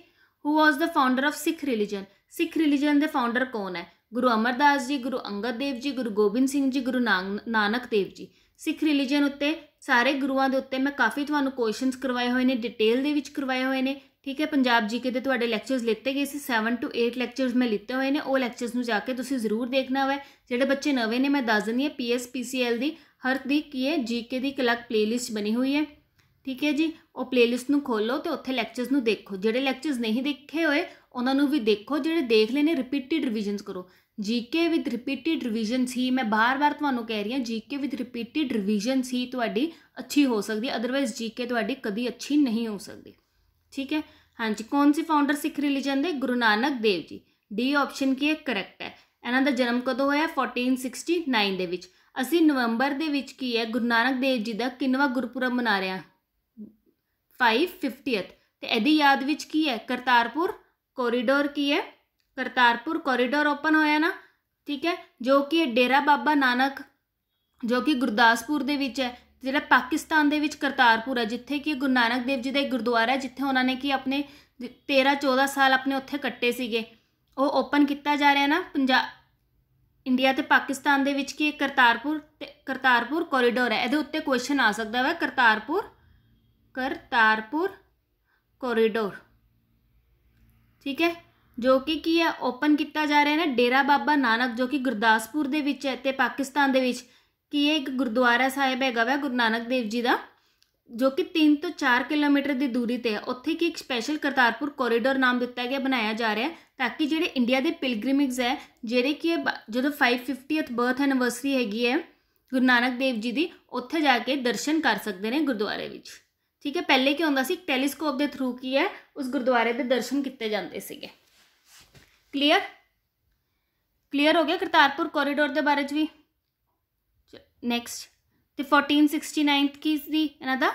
Speaker 1: who was the founder of Sikh religion Sikh religion ਦੇ ਫਾਊਂਡਰ ਕੌਣ ਹੈ ਗੁਰੂ ਅਮਰਦਾਸ ਜੀ ਗੁਰੂ ਅੰਗਦ ਦੇਵ ਜੀ ਗੁਰੂ ਗੋਬਿੰਦ ਸਿੰਘ ਜੀ ਗੁਰੂ ਨਾਨਕ ਦੇਵ ਜੀ ਸਿੱਖ ਰਿਲੀਜੀਅਨ ਉੱਤੇ ਸਾਰੇ ਗੁਰੂਆਂ ਦੇ ਉੱਤੇ ਮੈਂ ਕਾਫੀ ਤੁਹਾਨੂੰ ਕੁਐਸਚਨਸ ਕਰਵਾਏ ਹੋਏ ਨੇ ਡਿਟੇਲ ਦੇ ਵਿੱਚ ਕਰਵਾਏ ਹੋਏ ਨੇ ਠੀਕ ਹੈ ਪੰਜਾਬ ਜੀਕੇ ਦੇ ਤੁਹਾਡੇ ਲੈਕਚਰਸ ਲਿੱਤੇ ਗਏ ਸੀ 7 ਟੂ 8 ਲੈਕਚਰਸ ਮੈਂ ਲਿੱਤੇ ਹੋਏ ਨੇ ਉਹ ਲੈਕਚਰਸ ਨੂੰ ਜਾ ਕੇ ਤੁਸੀਂ ਜ਼ਰੂਰ ਦੇਖਣਾ ਹੋਵੇ ਜਿਹੜੇ ਬੱਚੇ ਨਵੇਂ ਨੇ ਮੈਂ ਦੱਸ ਦਿੰਦੀ ਹਾਂ ਪੀਐਸਪੀਸੀਐਲ ਦੀ ਹਰ ਦੀ ਕੀ ਹੈ ਜੀਕੇ ਦੀ ਇੱਕ ਪਲੇਲਿਸਟ ਬਣੀ ਹੋਈ ਹੈ ਠੀਕ ਹੈ ਜੀ ਉਹ ਪਲੇਲਿਸਟ ਨੂੰ ਖੋਲੋ ਤੇ ਉੱਥੇ ਲੈਕਚਰਸ ਨੂੰ ਦੇਖੋ ਜਿਹੜੇ ਲੈਕਚਰਸ ਨਹੀਂ ਦੇਖੇ ਹੋਏ ਉਹਨਾਂ ਨੂੰ ਵੀ ਦੇਖੋ ਜਿਹੜੇ ਦੇਖ ਲਏ ਨੇ ਰਿਪੀਟਿਡ ਰਿਵੀਜ਼ਨਸ ਕਰੋ ਜੀਕੇ ਵਿਦ ਰਿਪੀਟਿਡ ਰਿਵੀਜ਼ਨਸ ਹੀ ਮੈਂ ਬਾਰ-ਬਾਰ ਤੁਹਾਨੂੰ ਕਹਿ ਰਹੀ ਹਾਂ ਜੀਕੇ ਵਿਦ ਰਿਪੀਟਿਡ ਰਿਵੀਜ਼ਨਸ ਹੀ ਤੁਹਾਡੀ ਅੱਛੀ ਹੋ ਸਕਦੀ ਹੈ ਅਦਰਵਾਇਜ਼ ਜੀਕੇ ਤੁਹਾਡੀ ਕਦੀ ਅੱਛੀ ਨਹੀਂ ਹੋ ਸਕਦੀ ਠੀਕ ਹੈ ਹਾਂਜੀ ਕੌਣ ਸੀ ਫਾਊਂਡਰ ਸਿੱਖ ਰਿਲੀਜਨ ਦੇ ਗੁਰੂ ਨਾਨਕ ਦੇਵ ਜੀ ਡੀ ਆਪਸ਼ਨ ਕੀ ਹੈ ਕਰੈਕਟ ਹੈ ਇਹਨਾਂ ਦਾ ਜਨਮ ਕਦੋਂ ਹੋਇਆ 1469 ਦੇ ਵਿੱਚ ਅਸੀਂ ਨਵੰਬਰ ਦੇ ਵਿੱਚ ਕੀ ਹੈ ਗੁਰੂ ਨਾਨਕ ਦੇਵ ਜੀ ਦਾ ਕਿੰਨਵਾ ਗੁਰਪੁਰਬ ਮਨਾ ਰਹੇ ਹਾਂ 550th ਤੇ ਇਹਦੀ ਯਾਦ ਵਿੱਚ ਕੀ ਹੈ ਕਰਤਾਰਪੁਰ ਕੋਰੀਡੋਰ ਕੀ ਹੈ ਕਰਤਾਰਪੁਰ ਕੋਰੀਡੋਰ ਓਪਨ ਹੋਇਆ ਨਾ ਠੀਕ ਹੈ ਜੋ ਕਿ ਡੇਰਾ ਬਾਬਾ ਨਾਨਕ ਜੋ ਕਿ ਗੁਰਦਾਸਪੁਰ ਦੇ ਵਿੱਚ ਹੈ ਜਿਹੜਾ ਪਾਕਿਸਤਾਨ ਦੇ ਵਿੱਚ ਕਰਤਾਰਪੁਰ ਹੈ ਜਿੱਥੇ ਕਿ ਗੁਰੂ ਨਾਨਕ ਦੇਵ ਜੀ ਦਾ ਇੱਕ ਗੁਰਦੁਆਰਾ ਹੈ ਜਿੱਥੇ ਉਹਨਾਂ ਨੇ ਕਿ ਆਪਣੇ 13 14 ਸਾਲ ਆਪਣੇ ਉੱਥੇ ਕੱਟੇ ਸੀਗੇ ਉਹ ਓਪਨ ਕੀਤਾ ਜਾ ਰਿਹਾ ਨਾ ਪੰਜਾਬ ਇੰਡੀਆ ਤੇ ਪਾਕਿਸਤਾਨ ਦੇ ਵਿੱਚ ਕੀ ਕਰਤਾਰਪੁਰ ਕਰਤਾਰਪੁਰ ਕੋਰੀਡੋਰ ਹੈ ਇਹਦੇ ਉੱਤੇ ਕੁਐਸਚਨ ਆ ਸਕਦਾ ਹੈ ਕਰਤਾਰਪੁਰ ਕਰਤਾਰਪੁਰ ਕੋਰੀਡੋਰ ਠੀਕ ਹੈ ਜੋ ਕਿ ਕੀ ਹੈ ਓਪਨ ਕੀਤਾ ਜਾ ਰਿਹਾ ਹੈ ਨਾ ਡੇਰਾ ਬਾਬਾ ਨਾਨਕ ਜੋ ਕਿ ਗੁਰਦਾਸਪੁਰ ਦੇ ਵਿੱਚ ਹੈ ਤੇ ਪਾਕਿਸਤਾਨ ਦੇ ਵਿੱਚ ਕੀ ਹੈ ਇੱਕ ਗੁਰਦੁਆਰਾ ਸਾਹਿਬ ਹੈਗਾ ਵਾ ਗੁਰੂ ਨਾਨਕ ਦੇਵ ਜੀ ਦਾ ਜੋ ਕਿ 3 ਤੋਂ 4 ਕਿਲੋਮੀਟਰ ਦੀ ਦੂਰੀ ਤੇ ਹੈ ਉੱਥੇ ਕੀ ਇੱਕ ਸਪੈਸ਼ਲ ਕਰਤਾਰਪੁਰ ਕੋਰੀਡੋਰ ਨਾਮ ਦਿੱਤਾ ਗਿਆ ਬਣਾਇਆ ਜਾ ਰਿਹਾ ਹੈ ਤਾਂ ਕਿ ਜਿਹੜੇ ਇੰਡੀਆ ਦੇ ਪਿਲਗ੍ਰਿਮਿਕਸ ਹੈ ਜਿਹੜੇ ਕਿ ਜਦੋਂ 550th ਬਰਥ ਐਨੀਵਰਸਰੀ ਹੈਗੀ ਹੈ ਗੁਰੂ ਨਾਨਕ ਦੇਵ ਜੀ ਦੀ ਉੱਥੇ ਜਾ ਕੇ ਦਰਸ਼ਨ ਕਰ ਸਕਦੇ ਨੇ ਗੁਰਦੁਆਰੇ ਵਿੱਚ ਠੀਕ ਹੈ ਪਹਿਲੇ ਕੀ ਹੁੰਦਾ ਸੀ ਟੈਲੀਸਕੋਪ ਦੇ ਥਰੂ ਕੀ ਹੈ ਉਸ ਗੁਰਦੁਆਰੇ ਦੇ ਦਰਸ਼ਨ ਕੀਤੇ ਜਾਂਦੇ ਸੀਗੇ ਕਲੀਅਰ ਕਲੀਅਰ ਹੋ ਗਿਆ ਕਰਤਾਰਪੁਰ ਕੋਰੀਡੋਰ ਦੇ ਬਾਰੇ ਚ ਵੀ ਨੈਕਸਟ ਤੇ 1469 ਕੀ ਸੀ ਇਹਨਾਂ ਦਾ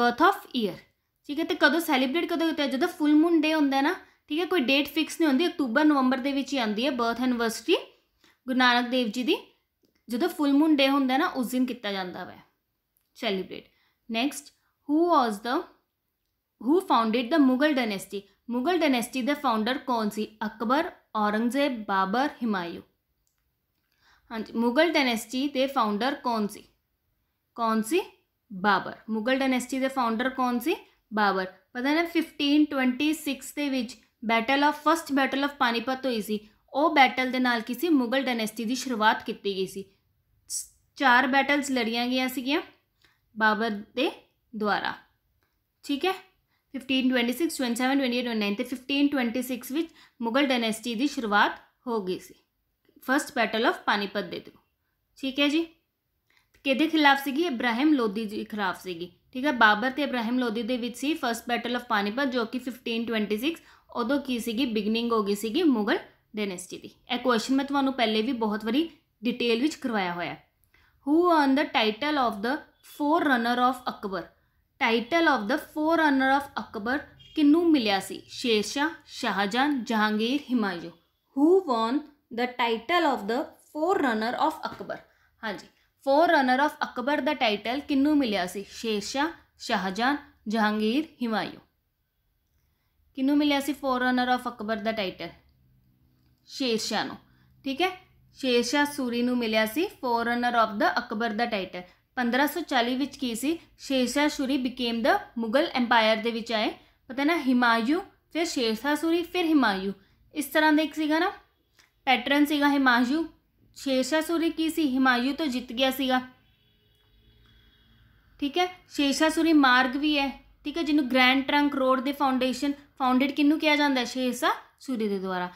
Speaker 1: ਬਰਥ ਆਫ ਈਅਰ ਠੀਕ ਹੈ ਤੇ ਕਦੋਂ ਸੈਲੀਬ੍ਰੇਟ ਕਦੋਂ ਹੁੰਦਾ ਜਦੋਂ ਫੁੱਲ ਮੂਨ ਡੇ ਹੁੰਦਾ ਨਾ ਠੀਕ ਹੈ ਕੋਈ ਡੇਟ ਫਿਕਸ ਨਹੀਂ ਹੁੰਦੀ ਅਕਤੂਬਰ ਨਵੰਬਰ ਦੇ ਵਿੱਚ ਹੀ ਆਉਂਦੀ ਹੈ ਬਰਥ ਐਨਵਰਸਰੀ ਗੁਰੂ ਨਾਨਕ ਦੇਵ ਜੀ ਦੀ ਜਦੋਂ ਫੁੱਲ ਮੂਨ ਡੇ ਹੁੰਦਾ ਨਾ ਉਸ ਦਿਨ ਕੀਤਾ ਜਾਂਦਾ ਵਾ celebrate Next, who was the who founded the Mughal dynasty? Mughal dynasty the founder कौन सी अकबर औरंगजेब बाबर हिमायूं हाँ जी मुगल डायनेस्टी के फाउंडर कौन सी कौन सी ਬਾਬਰ ਮੁਗਲ ਡਾਇਨੈਸਟੀ ਦੇ ਫਾਊਂਡਰ ਕੌਣ ਸੀ ਬਾਬਰ ਪਤਾ ਨਾ 1526 ਦੇ ਵਿੱਚ battle of first battle of Panipat ਹੋਈ ਸੀ ਉਹ ਬੈਟਲ ਦੇ ਨਾਲ ਕੀ ਸੀ ਮੁਗਲ ਡਾਇਨੈਸਟੀ ਦੀ ਸ਼ੁਰੂਆਤ ਕੀਤੀ ਗਈ ਸੀ ਚਾਰ ਬੈਟਲਸ ਲੜੀਆਂ ਗਈਆਂ ਸੀਗੀਆਂ ਬਾਬਰ ਦੇ ਦੁਆਰਾ ਠੀਕ ਹੈ 1526 27 28 29 ਤੇ 1526 ਵਿੱਚ ਮੁਗਲ ਡਾਇਨੈਸਟੀ ਦੀ ਸ਼ੁਰੂਆਤ ਹੋ ਗਈ ਸੀ ਫਰਸਟ ਬੈਟਲ ਆਫ ਪਾਨੀਪਤ ਦੇ ਥਰੂ ਠੀਕ ਹੈ ਜੀ ਕਿਹਦੇ ਖਿਲਾਫ ਸੀਗੀ ਇਬਰਾਹਿਮ ਲੋਦੀ ਦੇ ਖਿਲਾਫ ਸੀਗੀ ਠੀਕ ਹੈ ਬਾਬਰ ਤੇ ਇਬਰਾਹਿਮ ਲੋਦੀ ਦੇ ਵਿੱਚ ਸੀ ਫਰਸਟ ਬੈਟਲ ਆਫ ਪਾਨੀਪਤ ਜੋ ਕਿ 1526 ਉਦੋਂ ਕੀ ਸੀਗੀ ਬਿਗਨਿੰਗ ਹੋ ਗਈ ਸੀਗੀ ਮੁਗਲ ਡਾਇਨੈਸਟੀ ਦੀ ਇਹ ਕੁਐਸਚਨ ਮੈਂ ਤੁਹਾਨੂੰ ਪਹਿਲੇ ਵੀ ਬਹੁਤ ਵਾਰੀ ਡਿਟੇਲ ਵਿੱਚ ਕਰਵਾਇਆ ਹੋਇਆ who earn the title of the forerunner of Akbar title of the forerunner of Akbar ਕਿੰਨੂੰ ਮਿਲਿਆ ਸੀ Shershah Shahjahan Jahangir Humayun who won the title of the forerunner of Akbar ਹਾਂਜੀ forerunner of Akbar ਦਾ ਟਾਈਟਲ ਕਿੰਨੂੰ ਮਿਲਿਆ ਸੀ ਸ਼ੇਰਸ਼ਾ ਸ਼ਾਹਜਹਾਨ ਜਹਾਂਗੀਰ ਹਿਮਾਯੂ ਕਿੰਨੂੰ ਮਿਲਿਆ ਸੀ forerunner of Akbar ਦਾ ਟਾਈਟਲ ਸ਼ੇਰਸ਼ਾ ਨੂੰ ਠੀਕ ਹੈ ਸ਼ੇਰਸ਼ਾ ਸੂਰੀ ਨੂੰ ਮਿਲਿਆ ਸੀ forerunner of the Akbar ਦਾ ਟਾਈਟਲ 1540 ਵਿੱਚ ਕੀ ਸੀ Suri became the Mughal empire ਦੇ ਵਿੱਚ ਆਏ ਪਤਾ ਨਾ ਹਿਮਾਯੂ ਫਿਰ ਸੂਰੀ ਫਿਰ ਹਿਮਾਯੂ ਇਸ ਤਰ੍ਹਾਂ ਦਾ ਇੱਕ ਸੀਗਾ ਨਾ ਪੈਟਰਨ ਸੀਗਾ ਹਿਮਾਯੂ ਸੂਰੀ ਕੀ ਸੀ ਹਿਮਾਯੂ ਤੋਂ ਜਿੱਤ ਗਿਆ ਸੀਗਾ ਠੀਕ ਹੈ ਸੂਰੀ ਮਾਰਗ ਵੀ ਹੈ ਠੀਕ ਹੈ ਜਿਹਨੂੰ ਗ੍ਰੈਂਡ ਟਰੰਕ ਰੋਡ ਦੇ ਫਾਊਂਡੇਸ਼ਨ ਫਾਊਂਡਡ ਕਿਹਨੂੰ ਕਿਹਾ ਜਾਂਦਾ ਹੈ ਸੂਰੀ ਦੇ ਦੁਆਰਾ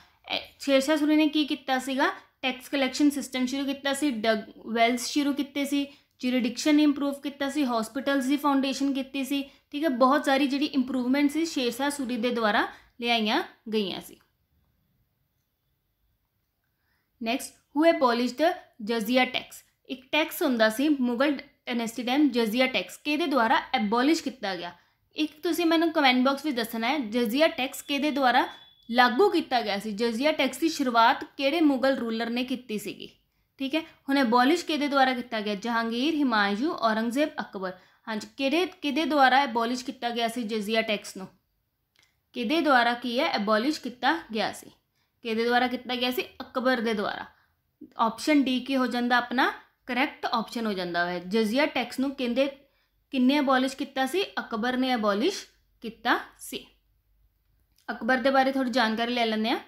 Speaker 1: ਸੂਰੀ ਨੇ ਕੀ ਕੀਤਾ ਸੀਗਾ ਟੈਕਸ ਕਲੈਕਸ਼ਨ ਸਿਸਟਮ ਸ਼ੁਰੂ ਕੀਤਾ ਸੀ ਡਗ ਵੈਲਸ ਸ਼ੁਰੂ ਕੀਤੇ ਸੀ ਚਿਰਡਿਕਸ਼ਨ ਇੰਪਰੂਵ ਕੀਤਾ ਸੀ ਹਸਪੀਟਲਸ ਦੀ ਫਾਊਂਡੇਸ਼ਨ ਕੀਤੀ ਸੀ ਠੀਕ ਹੈ ਬਹੁਤ ਸਾਰੀ ਜਿਹੜੀ ਇੰਪਰੂਵਮੈਂਟ ਸੀ ਸਾਹਿਬ ਸੂਰੀ ਦੇ ਦੁਆਰਾ ਲਿਆਈਆਂ ਗਈਆਂ ਸੀ ਨੈਕਸਟ ਹੂ ਐਬੋਲਿਸ਼ ਦ ਜਜ਼ੀਆ ਟੈਕਸ ਇੱਕ ਟੈਕਸ ਹੁੰਦਾ ਸੀ ਮੁਗਲ ਡਾਇਨੈਸਟੀ ਟਾਈਮ ਜਜ਼ੀਆ ਟੈਕਸ ਕਿਹਦੇ ਦੁਆਰਾ ਐਬੋਲਿਸ਼ ਕੀਤਾ ਗਿਆ ਇੱਕ ਤੁਸੀਂ ਮੈਨੂੰ ਕਮੈਂਟ ਬਾਕਸ ਵਿੱਚ ਦੱਸਣਾ ਹੈ ਜਜ਼ੀਆ ਟੈਕਸ ਕਿਹਦੇ ਦੁਆਰਾ ਲਾਗੂ ਕੀਤਾ ਗਿਆ ਸੀ ਜਜ਼ੀਆ ਟੈਕਸ ਦੀ ਸ਼ੁਰੂਆਤ ਕਿਹੜੇ ਮੁਗਲ ਰੂਲਰ ਨੇ ਕੀਤੀ ਸੀਗੀ ਠੀਕ ਹੈ ਹੁਣ ਐਬੋਲਿਸ਼ ਕਿਹਦੇ ਦੁਆਰਾ ਕੀਤਾ ਗਿਆ ਜਹਾਂਗੀਰ ਹਿਮਾਯੂ ਔਰੰਗਜ਼ੇਬ ਅਕਬਰ ਹਾਂਜੀ ਕਿਹਦੇ ਕਿਹਦੇ ਦੁਆਰਾ ਐਬੋਲਿਸ਼ ਕੀਤਾ ਗਿਆ ਸੀ ਜਜ਼ੀਆ ਟੈਕਸ ਨੂੰ ਕਿਹਦੇ ਦੁਆਰਾ ਕੀ ਹੈ ਐਬੋਲਿਸ਼ ਕੀਤਾ ਗਿਆ ਸੀ ਕਿਹਦੇ ਦੁਆਰਾ ਕੀਤਾ ਗਿਆ ਸੀ ਅਕਬਰ ਦੇ ਦੁਆਰਾ ਆਪਸ਼ਨ ਡੀ ਕੀ ਹੋ ਜਾਂਦਾ ਆਪਣਾ ਕਰੈਕਟ ਆਪਸ਼ਨ ਹੋ ਜਾਂਦਾ ਹੈ ਜਜ਼ੀਆ ਟੈਕਸ ਨੂੰ ਕਿੰਦੇ ਕਿੰਨੇ ਐਬੋਲਿਸ਼ ਕੀਤਾ ਸੀ ਅਕਬਰ ਨੇ ਐਬੋਲਿਸ਼ ਕੀਤਾ ਸੀ ਅਕਬਰ ਦੇ ਬਾਰੇ ਥੋੜੀ ਜਾਣਕਾਰੀ ਲੈ ਲੈਂਦੇ ਆ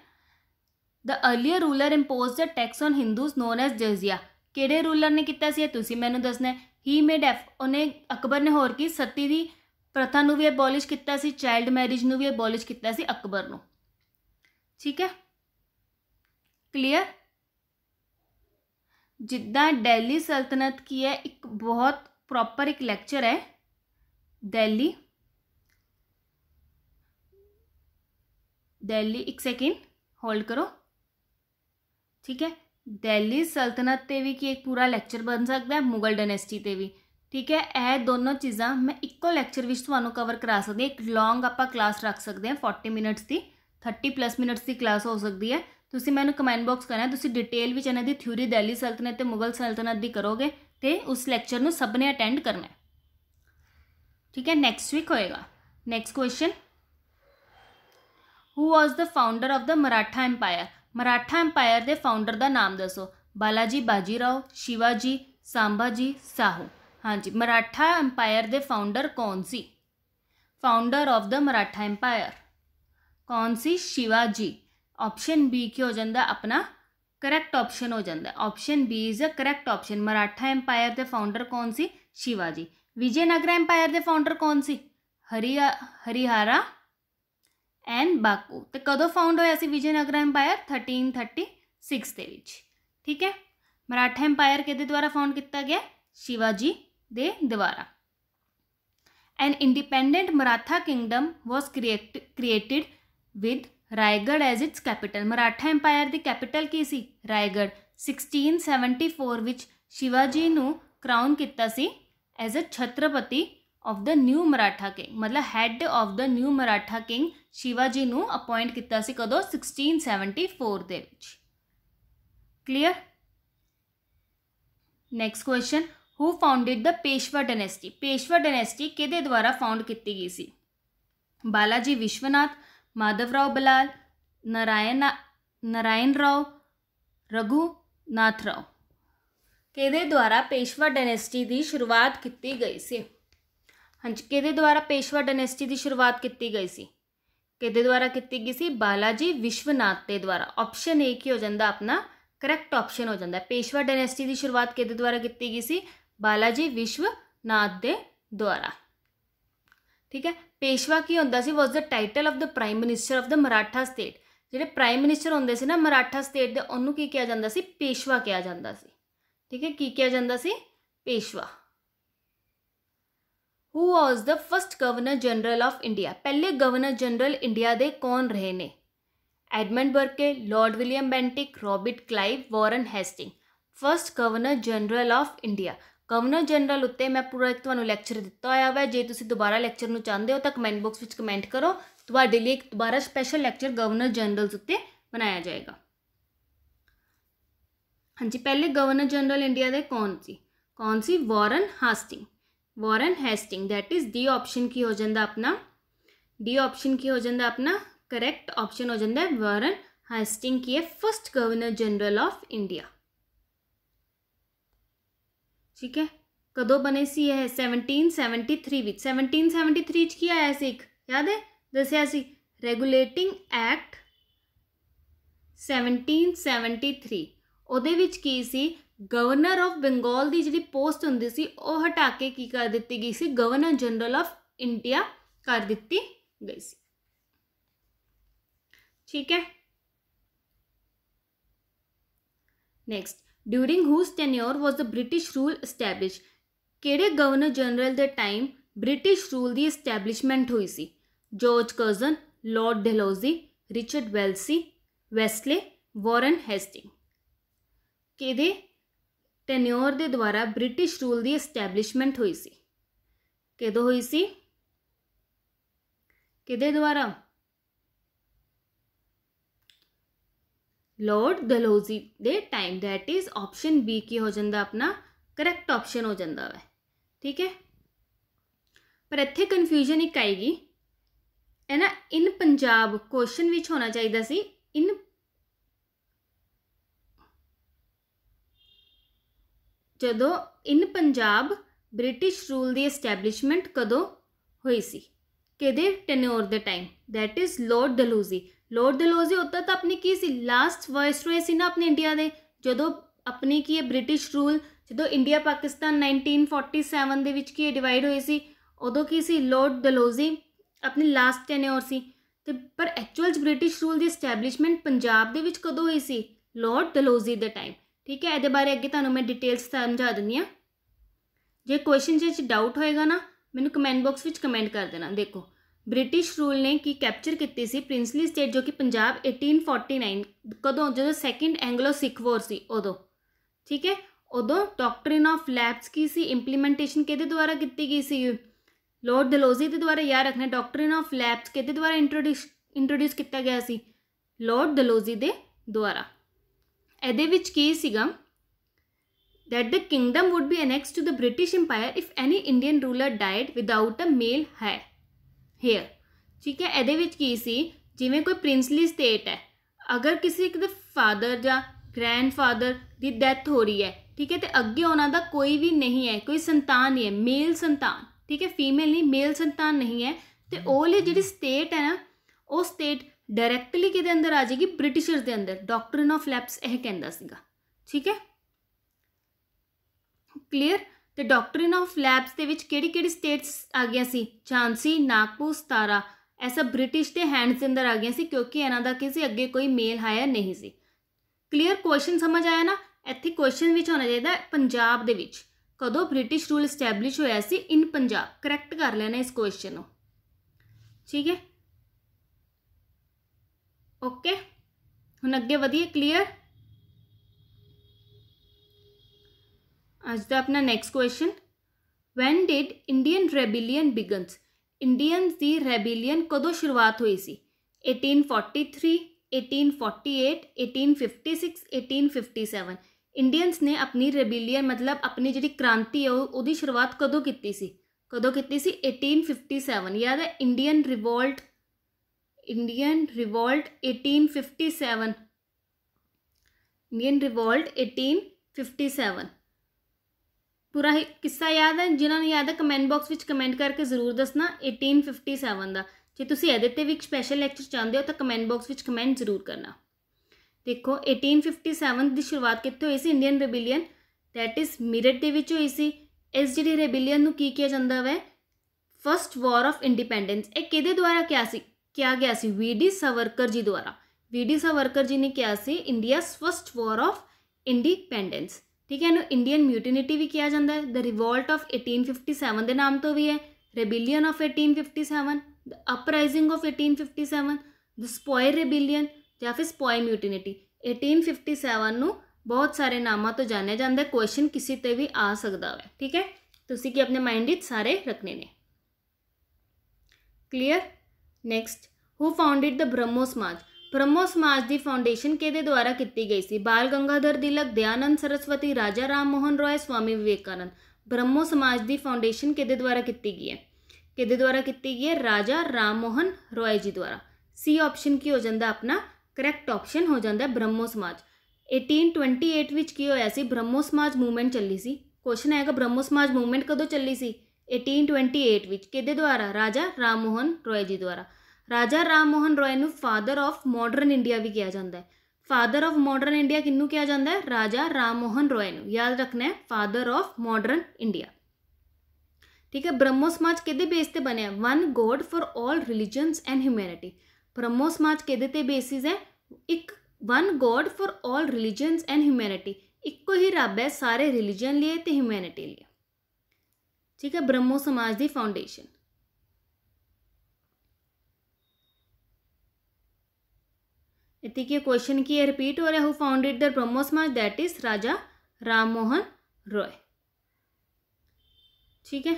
Speaker 1: ਦਾ earlier ruler imposed a tax on Hindus known as ਜਜ਼ੀਆ ਕਿਹੜੇ ਰੂਲਰ ਨੇ ਕੀਤਾ ਸੀ ਇਹ ਤੁਸੀਂ ਮੈਨੂੰ ਦੱਸਣਾ ਹੀ ਮੇਡ ਐਫ ਉਹਨੇ ਅਕਬਰ ਨੇ ਹੋਰ ਕੀ ਸਤੀ ਦੀ ਪ੍ਰਥਾ ਨੂੰ ਵੀ ਅਬੋਲਿਸ਼ ਕੀਤਾ ਸੀ ਚਾਈਲਡ ਮੈਰਿਜ ਨੂੰ ਵੀ ਅਬੋਲਿਸ਼ ਕੀਤਾ ਸੀ ਅਕਬਰ ਨੂੰ ਠੀਕ ਹੈ ਕਲੀਅਰ ਜਿੱਦਾਂ ਦਿੱਲੀ ਸਲਤਨਤ ਕੀ ਹੈ ਇੱਕ ਬਹੁਤ ਪ੍ਰੋਪਰ ਇੱਕ ਲੈਕਚਰ ਹੈ ਦਿੱਲੀ ਦਿੱਲੀ ਇੱਕ ਸੈਕਿੰਡ ਹੋਲਡ ਕਰੋ ਠੀਕ ਹੈ ਦਿੱਲੀ ਸਲਤਨਤ ਤੇ ਵੀ ਕੀ ਇੱਕ ਪੂਰਾ ਲੈਕਚਰ ਬਣ ਸਕਦਾ ਹੈ ਮੁਗਲ ਡਾਇਨੈਸਟੀ ਤੇ ਵੀ ਠੀਕ ਹੈ ਇਹ ਦੋਨੋਂ ਚੀਜ਼ਾਂ ਮੈਂ ਇੱਕੋ ਲੈਕਚਰ ਵਿੱਚ ਤੁਹਾਨੂੰ ਕਵਰ ਕਰਾ ਸਕਦੀ ਹਾਂ ਇੱਕ ਲੌਂਗ ਆਪਾਂ ਕਲਾਸ ਰੱਖ ਸਕਦੇ ਹਾਂ 40 ਮਿੰਟਸ ਦੀ 30 ਪਲੱਸ ਮਿੰਟਸ ਦੀ ਕਲਾਸ ਹੋ ਸਕਦੀ ਹੈ ਤੁਸੀਂ ਮੈਨੂੰ ਕਮੈਂਟ ਬਾਕਸ ਕਰਨਾ ਤੁਸੀਂ ਡਿਟੇਲ ਵਿੱਚ ਇਹਨਾਂ ਦੀ ਥਿਊਰੀ ਦਿੱਲੀ ਸਲਤਨਤ ਤੇ ਮੁਗਲ ਸਲਤਨਤ ਦੀ ਕਰੋਗੇ ਤੇ ਉਸ ਲੈਕਚਰ ਨੂੰ ਸਭ ਨੇ ਅਟੈਂਡ ਕਰਨਾ ਠੀਕ ਹੈ ਨੈਕਸਟ ਵੀਕ ਹੋਏਗਾ next question who was the founder of the Maratha empire Maratha Maratha empire ਦੇ ਫਾਊਂਡਰ ਦਾ ਨਾਮ ਦੱਸੋ ਬਾਲਾਜੀ ਬਾਜੀਰਾਓ ਸ਼ਿਵਾਜੀ साहू हाँ जी मराठा एम्पायर के फाउंडर कौन सी founder of the Maratha empire कौन सी शिवाजी ऑप्शन बी की हो जाता अपना करैक्ट ऑप्शन हो जाता option B is a correct option Maratha empire के फाउंडर कौन सी शिवाजी विजयनगर एम्पायर के फाउंडर कौन सी हरिया हरिहारा एंड बाकू तो कदों फाउंड હોય Vijayanagar empire thirteen thirty six के ठीक है मराठा एम्पायर के द्वारा फाउंड किया गया शिवाजी दे द्वारा an independent Maratha kingdom was create created with Raigad as its capital Maratha empire की कैपिटल की सी Raigad sixteen seventy four which Shivaji crowned किया एज़ ਸੀ Chhatrapati of the new Maratha king ਮਤਲਬ head of the new Maratha king Shivaji ਨੂੰ ਅਪਾਇੰਟ ਕੀਤਾ ਸੀ ਕਦੋਂ 1674 ਦੇ ਵਿੱਚ clear next question who founded the Peshwa dynasty Peshwa dynasty ਕਿਹਦੇ ਦੁਆਰਾ ਫਾਊਂਡ ਕੀਤੀ ਗਈ ਸੀ ਬਾਲਾਜੀ ਵਿਸ਼ਵਨਾਥ ਮਾਧਵਰਾਓ ਬਲਾਲ ਨਰਾਇਣ ਨਰਾਇਣ ਰਾਓ ਰਘੂਨਾਥ ਰਾਓ ਕਿਹਦੇ ਦੁਆਰਾ ਪੇਸ਼ਵਾ ਡਾਇਨੈਸਟੀ ਦੀ ਸ਼ੁਰੂਆਤ ਕੀਤੀ ਗਈ ਸੀ ਹਾਂਜੀ ਕਿਹਦੇ ਦੁਆਰਾ ਪੇਸ਼ਵਾ ਡਾਇਨੈਸਟੀ ਦੀ ਸ਼ੁਰੂਆਤ ਕੀਤੀ ਗਈ ਸੀ ਕਿਹਦੇ ਦੁਆਰਾ ਕੀਤੀ ਗਈ ਸੀ ਬਾਲਾਜੀ ਵਿਸ਼ਵਨਾਥ ਦੇ ਦੁਆਰਾ ਆਪਸ਼ਨ ਏ ਕੀ ਹੋ ਜਾਂਦਾ ਆਪਣਾ ਕਰੈਕਟ ਆਪਸ਼ਨ ਹੋ ਜਾਂਦਾ ਪੇਸ਼ਵਾ ਡਾਇਨੈਸਟੀ ਦੀ ਸ਼ੁਰੂਆਤ ਕਿਹਦੇ ਦੁਆਰਾ ਕੀਤੀ ਗਈ ਸੀ ਬਾਲਾਜੀ ਵਿਸ਼ਵਨਾਥ ਦੇ ਦੁਆਰਾ ਠੀਕ ਹੈ ਪੇਸ਼ਵਾ ਕੀ ਹੁੰਦਾ ਸੀ was the title of the prime minister of the Maratha state ਜਿਹੜੇ ਪ੍ਰਾਈਮ ਮਿਨਿਸਟਰ ਹੁੰਦੇ ਸੀ ਨਾ ਮਰਾਠਾ ਸਟੇਟ ਦੇ ਉਹਨੂੰ ਕੀ ਕਿਹਾ ਜਾਂਦਾ ਸੀ ਪੇਸ਼ਵਾ ਕਿਹਾ ਜਾਂਦਾ ਸੀ ਠੀਕ ਹੈ ਕੀ ਕਿਹਾ ਜਾਂਦਾ ਸੀ Peshwa who was the first governor general of India ਪਹਿਲੇ ਗਵਰਨਰ ਜਨਰਲ ਇੰਡੀਆ ਦੇ ਕੌਣ ਰਹੇ ਨੇ Edmund Burke lord William Bentinck Robert Clive Warren Hastings first governor general of India governor general ਉੱਤੇ ਮੈਂ ਪੂਰਾ ਇੱਕ ਤੁਹਾਨੂੰ ਲੈਕਚਰ ਦਿੱਤਾ ਹੋਇਆ ਹੈ ਜੇ ਤੁਸੀਂ ਦੁਬਾਰਾ ਲੈਕਚਰ ਨੂੰ ਚਾਹੁੰਦੇ ਹੋ ਤਾਂ ਕਮੈਂਟ ਬਾਕਸ ਵਿੱਚ ਕਮੈਂਟ ਕਰੋ ਤੁਹਾਡੇ ਲਈ ਇੱਕ ਦੁਬਾਰਾ ਸਪੈਸ਼ਲ ਲੈਕਚਰ ਗਵਰਨਰ ਜਨਰਲਸ ਉੱਤੇ ਬਣਾਇਆ ਜਾਏਗਾ ਹਾਂਜੀ ਪਹਿਲੇ ਗਵਰਨਰ ਜਨਰਲ ਇੰਡੀਆ ਦੇ ਕੌਣ ਸੀ ਕੌਣ ਸੀ Warren Hastings Warren Hastings that is D option ਕੀ ਹੋ ਜਾਂਦਾ ਆਪਣਾ ਡੀ ਆਪਸ਼ਨ ਕੀ ਹੋ ਜਾਂਦਾ ਆਪਣਾ ਕਰੈਕਟ ਆਪਸ਼ਨ ਹੋ ਜਾਂਦਾ ਹੈ ਵਾਰਨ ਹੈਸਟਿੰਗ ਕੀ ਹੈ first governor general of India ठीक है कदों बने सी है 1773 ਵਿੱਚ 1773 ਚ ਕੀ ਆਇਆ ਸੀ ਇੱਕ ਯਾਦ ਹੈ ਦੱਸਿਆ ਸੀ ਰੈਗੂਲੇਟਿੰਗ ਐਕਟ 1773 ਉਹਦੇ ਵਿੱਚ ਕੀ ਸੀ ਗਵਰਨਰ ਆਫ ਬੰਗਾਲ ਦੀ ਜਿਹੜੀ ਪੋਸਟ ਹੁੰਦੀ ਸੀ ਉਹ ਹਟਾ ਕੇ ਕੀ ਕਰ ਦਿੱਤੀ ਗਈ ਸੀ ਗਵਰਨਰ ਜਨਰਲ ਆਫ ਇੰਡੀਆ ਕਰ ਦਿੱਤੀ ਗਈ ਸੀ ਠੀਕ ਹੈ next during whose tenure was the British rule establish ਕਿਹੜੇ ਗਵਰਨਰ ਜਨਰਲ ਦੇ ਟਾਈਮ ਬ੍ਰਿਟਿਸ਼ ਰੂਲ ਦੀ ਐਸਟੈਬਲਿਸ਼ਮੈਂਟ ਹੋਈ ਸੀ George Curzon lord Dalhousie Richard Wellesley Wesley Warren Hastings ਕਿਹਦੇ ਟੈਨਿਓਰ ਦੇ ਦੁਆਰਾ ਬ੍ਰਿਟਿਸ਼ ਰੂਲ ਦੀ ਐਸਟੈਬਲਿਸ਼ਮੈਂਟ ਹੋਈ ਸੀ ਕਿਦੋਂ ਹੋਈ ਸੀ ਕਿਹਦੇ ਦੁਆਰਾ ਲਾਰਡ ਦਲੋਜੀ ਦੇ time that is option B ਕੀ ਹੋ ਜਾਂਦਾ ਆਪਣਾ ਕਰੈਕਟ ਆਪਸ਼ਨ ਹੋ ਜਾਂਦਾ ਹੈ ਠੀਕ ਹੈ ਪਰ ਇੱਥੇ ਕਨਫਿਊਜ਼ਨ ਇੱਕ ਆਏਗੀ ਹੈ ਨਾ ਇਨ ਪੰਜਾਬ ਕੁਐਸਚਨ ਵਿੱਚ ਹੋਣਾ ਚਾਹੀਦਾ ਸੀ ਇਨ ਜਦੋਂ ਇਨ ਪੰਜਾਬ ਬ੍ਰਿਟਿਸ਼ ਰੂਲ ਦੀ ਐਸਟੈਬਲਿਸ਼ਮੈਂਟ ਕਦੋਂ ਹੋਈ ਸੀ ਕਿਹਦੇ ਟੈਨਿਓਰ ਦੇ time that is lord Dalhousie lord Dalhousie ਉਦੋਂ ਤਾਂ ਆਪਣੀ ਕੀ ਸੀ ਲਾਸਟ ਰੋਏ ਸੀ ਨਾ ਆਪਣੇ ਇੰਡੀਆ ਦੇ ਜਦੋਂ ਆਪਣੀ ਕੀ ਹੈ ਬ੍ਰਿਟਿਸ਼ ਰੂਲ ਜਦੋਂ ਇੰਡੀਆ ਪਾਕਿਸਤਾਨ 1947 ਦੇ ਵਿੱਚ ਕੀ ਡਿਵਾਈਡ ਹੋਈ ਸੀ ਉਦੋਂ ਕੀ ਸੀ ਲਾਰਡ ਡਲੂਜ਼ੀ ਆਪਣੀ ਲਾਸਟ ਟੈਨਿਓਰ ਸੀ ਤੇ ਪਰ ਐਕਚੁਅਲ ਬ੍ਰਿਟਿਸ਼ ਰੂਲ ਦੀ ਐਸਟੈਬਲਿਸ਼ਮੈਂਟ ਪੰਜਾਬ ਦੇ ਵਿੱਚ ਕਦੋਂ ਹੋਈ ਸੀ ਲਾਰਡ ਡਲੂਜ਼ੀ ਦੇ ਟਾਈਮ ਠੀਕ ਹੈ ਇਹਦੇ ਬਾਰੇ ਅੱਗੇ ਤੁਹਾਨੂੰ ਮੈਂ ਡਿਟੇਲਸ ਸਮਝਾ ਦਿੰਦੀ ਆ ਜੇ ਕੁਐਸਚਨ ਚ ਡਾਊਟ ਹੋਏਗਾ ਨਾ ਮੈਨੂੰ ਕਮੈਂਟ ਬਾਕਸ ਵਿੱਚ ਕਮੈਂਟ ਕਰ ਦੇਣਾ ਦੇਖੋ ਬ੍ਰਿਟਿਸ਼ ਰੂਲ ਨੇ ਕੀ ਕੈਪਚਰ ਕੀਤੀ ਸੀ ਪ੍ਰਿੰਸਲੀ ਸਟੇਟ ਜੋ ਕਿ ਪੰਜਾਬ 1849 ਕਦੋਂ ਜਦੋਂ ਸੈਕੰਡ ਐਂਗਲੋ ਸਿੱਖ ਵਾਰ ਸੀ ਉਦੋਂ ਠੀਕ ਹੈ ਉਦੋਂ ਡਾਕਟ੍ਰਿਨ ਆਫ ਲੈਪਸ ਕੀ ਸੀ ਇੰਪਲੀਮੈਂਟੇਸ਼ਨ ਕਿਹਦੇ ਦੁਆਰਾ ਕੀਤੀ ਗਈ ਸੀ ਲਾਰਡ ਡਲਹੌਜ਼ੀ ਦੇ ਦੁਆਰਾ ਯਾਦ ਰੱਖਣਾ ਡਾਕਟ੍ਰਿਨ ਆਫ ਲੈਪਸ ਕਿਹਦੇ ਦੁਆਰਾ ਇੰਟਰੋਡਿਊਸ ਇੰਟਰੋਡਿਊਸ ਕੀਤਾ ਗਿਆ ਸੀ ਲਾਰਡ ਡਲਹੌਜ਼ੀ ਦੇ ਦੁਆਰਾ ਇਹਦੇ ਵਿੱਚ ਕੀ ਸੀਗਾ that the kingdom would be annexed to the british empire if any indian ruler died without a male heir here ਠੀਕ ਹੈ ਇਹਦੇ ਵਿੱਚ ਕੀ ਸੀ ਜਿਵੇਂ ਕੋਈ ਪ੍ਰਿੰਸਲੀ ਸਟੇਟ ਹੈ ਅਗਰ ਕਿਸੇ ਇੱਕ ਦੇ ਫਾਦਰ ਜਾਂ ਗ੍ਰੈਂਡਫਾਦਰ ਦੀ ਡੈਥ ਹੋ ਰਹੀ ਹੈ ਠੀਕ ਹੈ ਤੇ ਅੱਗੇ ਉਹਨਾਂ ਦਾ ਕੋਈ ਵੀ ਨਹੀਂ ਹੈ ਕੋਈ ਸੰਤਾਨ ਨਹੀਂ ਹੈ ਮੇਲ ਸੰਤਾਨ ਠੀਕ ਹੈ ਫੀਮੇਲ ਨਹੀਂ ਮੇਲ ਸੰਤਾਨ ਨਹੀਂ ਹੈ ਤੇ ਉਹ ਲਈ ਜਿਹੜੀ ਸਟੇਟ ਹੈ ਨਾ ਉਹ ਸਟੇਟ ਡਾਇਰੈਕਟਲੀ ਕਿਹਦੇ ਅੰਦਰ ਆ ਜਾਏਗੀ ਬ੍ਰਿਟਿਸ਼ਰਸ ਦੇ ਅੰਦਰ ਡਾਕਟ੍ਰਿਨ ਆਫ ਲੈਪਸ ਇਹ ਕਹਿੰਦਾ ਸੀਗਾ ਠੀਕ ਹੈ ਕਲੀਅਰ ਤੇ ਡਾਕਟ੍ਰਿਨ ਆਫ ਲੈਪਸ ਦੇ ਵਿੱਚ ਕਿਹੜੀ ਕਿਹੜੀ ਸਟੇਟਸ ਆ ਗਿਆ ਸੀ ਝਾਂਸੀ ਨਾਗਪੁਰ ਸਤਾਰਾ ਐਸਾ ਬ੍ਰਿਟਿਸ਼ ਦੇ ਹੈਂਡਸ ਦੇ ਅੰਦਰ ਆ ਗਿਆ ਸੀ ਕਿਉਂਕਿ ਇਹਨਾਂ ਦਾ ਕਿਸੇ ਅੱਗੇ ਕੋਈ ਮੇਲ ਹਾਇਰ ਨਹੀਂ ਸੀ ਕਲੀਅਰ ਕੁਐਸਚਨ ਸਮਝ ਆਇਆ ਨਾ ਇੱਥੇ ਕੁਐਸਚਨ ਵਿੱਚ ਹੋਣਾ ਚਾਹੀਦਾ ਪੰਜਾਬ ਦੇ ਵਿੱਚ ਕਦੋਂ ਬ੍ਰਿਟਿਸ਼ ਰੂਲ ਸਟੈਬਲਿਸ਼ ਹੋਇਆ ਸੀ ਇਨ ਪੰਜਾਬ ਕਰੈਕਟ ਕਰ ਲੈਣਾ ਇਸ ਕੁਐਸਚਨ ਨੂੰ ਠੀਕ ਹੈ ਓਕੇ ਹੁਣ ਅੱਗੇ ਵਧੀਏ ਕਲੀਅਰ ਅੱਜ ਦਾ ਆਪਣਾ next question when did Indian rebellion begins Indians ਦੀ ਰੈਬੀਲੀਅਨ ਕਦੋਂ ਸ਼ੁਰੂਆਤ ਹੋਈ ਸੀ 1843 1848 1856 1857 ਇੰਡੀਅਨਸ ਨੇ ਆਪਣੀ ਰੈਬੀਲੀਅਨ ਮਤਲਬ ਆਪਣੀ ਜਿਹੜੀ ਕ੍ਰਾਂਤੀ ਹੈ ਉਹਦੀ ਸ਼ੁਰੂਆਤ ਕਦੋਂ ਕੀਤੀ ਸੀ ਕਦੋਂ ਕੀਤੀ ਸੀ 1857 ਯਾਦ ਹੈ Indian revolt Indian Revolt 1857 Indian revolt 1857 ਪੂਰਾ ਹੀ ਕਿੱਸਾ ਯਾਦ ਹੈ ਜਿਨ੍ਹਾਂ ਨੂੰ ਯਾਦ ਹੈ ਕਮੈਂਟ ਬਾਕਸ ਵਿੱਚ ਕਮੈਂਟ ਕਰਕੇ ਜ਼ਰੂਰ ਦੱਸਣਾ 1857 ਦਾ ਜੇ ਤੁਸੀਂ ਇਹਦੇ ਤੇ ਵੀ ਇੱਕ ਸਪੈਸ਼ਲ ਲੈਕਚਰ ਚਾਹੁੰਦੇ ਹੋ ਤਾਂ ਕਮੈਂਟ ਬਾਕਸ ਵਿੱਚ ਕਮੈਂਟ ਜ਼ਰੂਰ ਕਰਨਾ ਦੇਖੋ 1857 ਦੀ ਸ਼ੁਰੂਆਤ ਕਿੱਥੇ ਹੋਈ ਸੀ Indian rebellion that is Meerut ਦੇ ਵਿੱਚ ਹੋਈ ਸੀ ਇਸ ਜਿਹੜੀ ਰੈਬੀਲੀਅਨ ਨੂੰ ਕੀ ਕਿਹਾ ਜਾਂਦਾ ਵੈ ਫਰਸਟ ਵਾਰ ਆਫ ਇੰਡੀਪੈਂਡੈਂਸ ਇਹ ਕਿਹਦੇ ਦੁਆਰਾ ਕਿਹਾ ਸੀ ਕਿਹਾ ਗਿਆ ਸੀ ਵੀਡੀ ਸਵਰਕਰ ਜੀ ਦੁਆਰਾ ਵੀਡੀ ਸਵਰਕਰ ਜੀ ਨੇ ਕਿਹਾ ਸੀ India's first war of independence ਠੀਕ ਹੈ ਇਹਨੂੰ ਇੰਡੀਅਨ ਮਿਊਟਿਨਿਟੀ ਵੀ ਕਿਹਾ ਜਾਂਦਾ ਹੈ ਦ ਰਿਵੋਲਟ ਆਫ 1857 ਦੇ ਨਾਮ ਤੋਂ ਵੀ ਹੈ rebellion of 1857 the uprising of 1857 the sepoy rebellion ਜਾਂ ਫਿਰ ਸਪੋਇਰ ਮਿਊਟਿਨਿਟੀ 1857 ਨੂੰ ਬਹੁਤ ਸਾਰੇ ਨਾਮਾਂ ਤੋਂ ਜਾਣਿਆ ਜਾਂਦਾ ਹੈ ਕੁਐਸਚਨ ਕਿਸੇ ਤੇ ਵੀ ਆ ਸਕਦਾ ਹੈ ਠੀਕ ਹੈ ਤੁਸੀਂ ਕੀ ਆਪਣੇ ਮਾਈਂਡ ਵਿੱਚ ਸਾਰੇ ਰੱਖਨੇ ਨੇ clear next who founded the Brahmo Samaj Brahmo ਸਮਾਜ ਦੀ ਫਾਊਂਡੇਸ਼ਨ ਕਿਹਦੇ ਦੁਆਰਾ ਕੀਤੀ ਗਈ ਸੀ ਬਾਲ ਗੰਗਾਧਰ ਤਿਲਕ ਦਿਆਨੰਦ ਸਰਸਵਤੀ ਰਾਜਾ ਰਾਮ ਮੋਹਨ ਰੋਏ ਸਵਾਮੀ ਵਿਵੇਕਾਨੰਦ ਬ੍ਰਹਮੋ ਸਮਾਜ ਦੀ ਫਾਊਂਡੇਸ਼ਨ ਕਿਹਦੇ ਦੁਆਰਾ ਕੀਤੀ ਗਈ ਹੈ ਕਿਹਦੇ ਦੁਆਰਾ ਕੀਤੀ ਗਈ ਹੈ ਰਾਜਾ ਰਾਮ ਮੋਹਨ ਰੋਏ ਜੀ ਦੁਆਰਾ ਸੀ ਆਪਸ਼ਨ ਕੀ ਹੋ ਜਾਂਦਾ ਆਪਣਾ ਕਰੈਕਟ ਆਪਸ਼ਨ ਹੋ ਜਾਂਦਾ ਬ੍ਰਹਮੋ ਸਮਾਜ 1828 ਵਿੱਚ ਕੀ ਹੋਇਆ ਸੀ ਬ੍ਰਹਮੋ ਸਮਾਜ ਮੂਵਮੈਂਟ ਚੱਲੀ ਸੀ ਕੁਐਸਚਨ ਆਏਗਾ ਬ੍ਰਹਮੋ ਸਮਾਜ ਮੂਵਮੈਂਟ ਕਦੋਂ ਚੱਲੀ ਸੀ 1828 ਵਿੱਚ ਕਿਹਦੇ ਦੁਆਰਾ ਰਾਜਾ ਰਾਮ ਮੋਹਨ ਰੋਏ ਜੀ ਦੁਆਰਾ ਰਾਜਾ ਰਾਮ ਮੋਹਨ ਰੋਏ ਨੂੰ ਫਾਦਰ ਆਫ ਮਾਡਰਨ ਇੰਡੀਆ ਵੀ ਕਿਹਾ ਜਾਂਦਾ ਹੈ फादर ऑफ मॉडर्न इंडिया किनू किया जाता है राजा राम मोहन रॉय ने याद रखना है फादर ऑफ मॉडर्न इंडिया ठीक है ब्रह्मो समाज कि बेस पर बने one god for all religions and humanity Brahmo Samaj कि बेसिस है एक one god for all religions and humanity इको ही रब है सारे रिलीजन लिए तो ह्यूमैनिटी लिए ठीक है ब्रह्मो समाज की फाउंडेशन इतनी की क्वेश्चन की रिपीट हो रहा who founded the Brahmo Samaj that is Raja Ram Mohan Roy ठीक है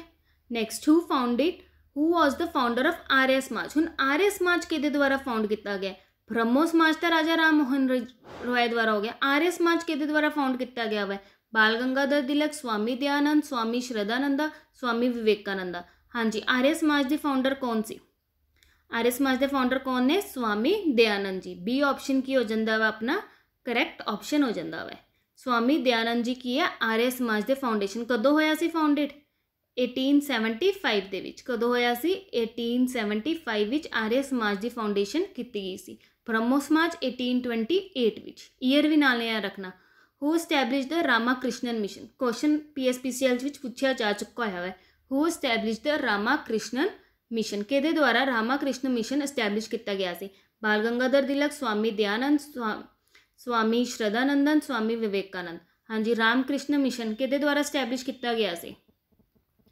Speaker 1: next who founded who was the founder of Arya Samaj who आर्य समाज के द्वारा फाउंड किया गया ब्रह्मो समाज तो राजा राम मोहन रॉय द्वारा हो गया आर्य समाज के द्वारा फाउंड किया गया वह है बाल गंगाधर तिलक स्वामी दयानंद स्वामी श्रद्धानंदा ਸਵਾਮੀ ਵਿਵੇਕਾਨੰਦ ਦਾ ਹਾਂਜੀ ਆਰੀਆ ਸਮਾਜ ਦੇ ਫਾਊਂਡਰ ਕੌਣ ਸੀ ਆਰੀਆ ਸਮਾਜ ਦੇ ਫਾਊਂਡਰ ਕੌਣ ਨੇ ਸਵਾਮੀ ਦਿਆਨੰਦ ਜੀ ਬੀ ਆਪਸ਼ਨ ਕੀ ਹੋ ਜਾਂਦਾ ਵਾ ਆਪਣਾ ਕਰੈਕਟ ਆਪਸ਼ਨ ਹੋ ਜਾਂਦਾ ਵਾ ਸਵਾਮੀ ਦਿਆਨੰਦ ਜੀ ਕੀ ਹੈ ਆਰੀਆ ਸਮਾਜ ਦੇ ਫਾਊਂਡੇਸ਼ਨ ਕਦੋਂ ਹੋਇਆ ਸੀ ਫਾਊਂਡਡ 1875 ਦੇ ਵਿੱਚ ਕਦੋਂ ਹੋਇਆ ਸੀ 1875 ਵਿੱਚ ਆਰੀਆ ਸਮਾਜ ਦੀ ਫਾਊਂਡੇਸ਼ਨ ਕੀਤੀ ਗਈ ਸੀ ਬ੍ਰਹਮੋ ਸਮਾਜ 1828 ਵਿੱਚ ਈਅਰ ਵੀ ਨਾਲ ਯਾਦ ਰੱਖਣਾ who establish the Ramakrishna mission question PSPCL ਵਿੱਚ ਪੁੱਛਿਆ ਜਾ ਚੁੱਕਾ ਹੈ who establish the Ramakrishna mission ਕਿਹਦੇ ਦੁਆਰਾ ਰਾਮਾਕ੍ਰਿਸ਼ਨ ਮਿਸ਼ਨ ਐਸਟੈਬਲਿਸ਼ ਕੀਤਾ ਗਿਆ ਸੀ ਬਾਲ ਗੰਗਾਧਰ ਤਿਲਕ ਸਵਾਮੀ ਦਿਆਨੰਦ ਸਵਾਮੀ ਸ਼ਰਦਾਨੰਦਨ ਸਵਾਮੀ ਵਿਵੇਕਾਨੰਦ ਹਾਂਜੀ ਰਾਮਕ੍ਰਿਸ਼ਨ ਮਿਸ਼ਨ ਕਿਹਦੇ ਦੁਆਰਾ ਐਸਟੈਬਲਿਸ਼ ਕੀਤਾ ਗਿਆ ਸੀ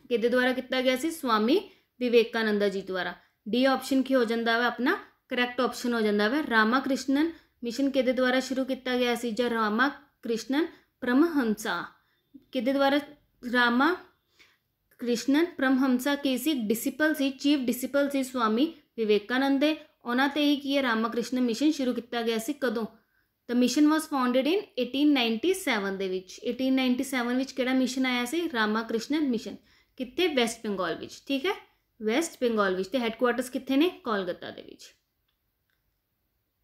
Speaker 1: ਕਿਹਦੇ ਦੁਆਰਾ ਕੀਤਾ ਗਿਆ ਸੀ ਸਵਾਮੀ ਵਿਵੇਕਾਨੰਦ ਜੀ ਦੁਆਰਾ ਡੀ ਆਪਸ਼ਨ ਕੀ ਹੋ ਜਾਂਦਾ ਹੈ ਆਪਣਾ ਕਰੈਕਟ ਆਪਸ਼ਨ ਹੋ ਜਾਂਦਾ ਹੈ ਰਾਮਾਕ੍ਰਿਸ਼ਨਨ ਮਿਸ਼ਨ ਕਿਹਦੇ ਦੁਆਰਾ ਸ਼ੁਰੂ ਕੀਤਾ ਗਿਆ ਸੀ ਜਾਂ ਰਾਮਾ ਕ੍ਰਿਸ਼ਨ ਪ੍ਰਮਹੰਸਾ ਕਿਹਦੇ ਦੁਆਰਾ ਰਾਮਾ ਕ੍ਰਿਸ਼ਨਨ ਪ੍ਰਮਹੰਸਾ ਕੇ ਸੀ ਡਿਸਪਲ ਸੀ ਚੀਫ ਡਿਸਿਪਲ ਸੀ ਸਵਾਮੀ ਵਿਵੇਕਾਨੰਦ ਦੇ ਉਹਨਾਂ ਤੇ ਹੀ ਕੀ ਹੈ ਰਾਮਕ੍ਰਿਸ਼ਨ ਮਿਸ਼ਨ ਸ਼ੁਰੂ ਕੀਤਾ ਗਿਆ ਸੀ ਕਦੋਂ ਤਾਂ ਮਿਸ਼ਨ ਵਾਸ ਫਾਊਂਡਡ ਇਨ 1897 ਦੇ ਵਿੱਚ 1897 ਵਿੱਚ ਕਿਹੜਾ ਮਿਸ਼ਨ ਆਇਆ ਸੀ ਕ੍ਰਿਸ਼ਨ ਮਿਸ਼ਨ ਕਿੱਥੇ ਵੈਸਟ ਬੰਗਾਲ ਵਿੱਚ ਠੀਕ ਹੈ ਵੈਸਟ ਬੰਗਾਲ ਵਿੱਚ ਤੇ ਹੈੱਡਕੁਆਰਟਰਸ ਕਿੱਥੇ ਨੇ ਕੋਲਕਾਤਾ ਦੇ ਵਿੱਚ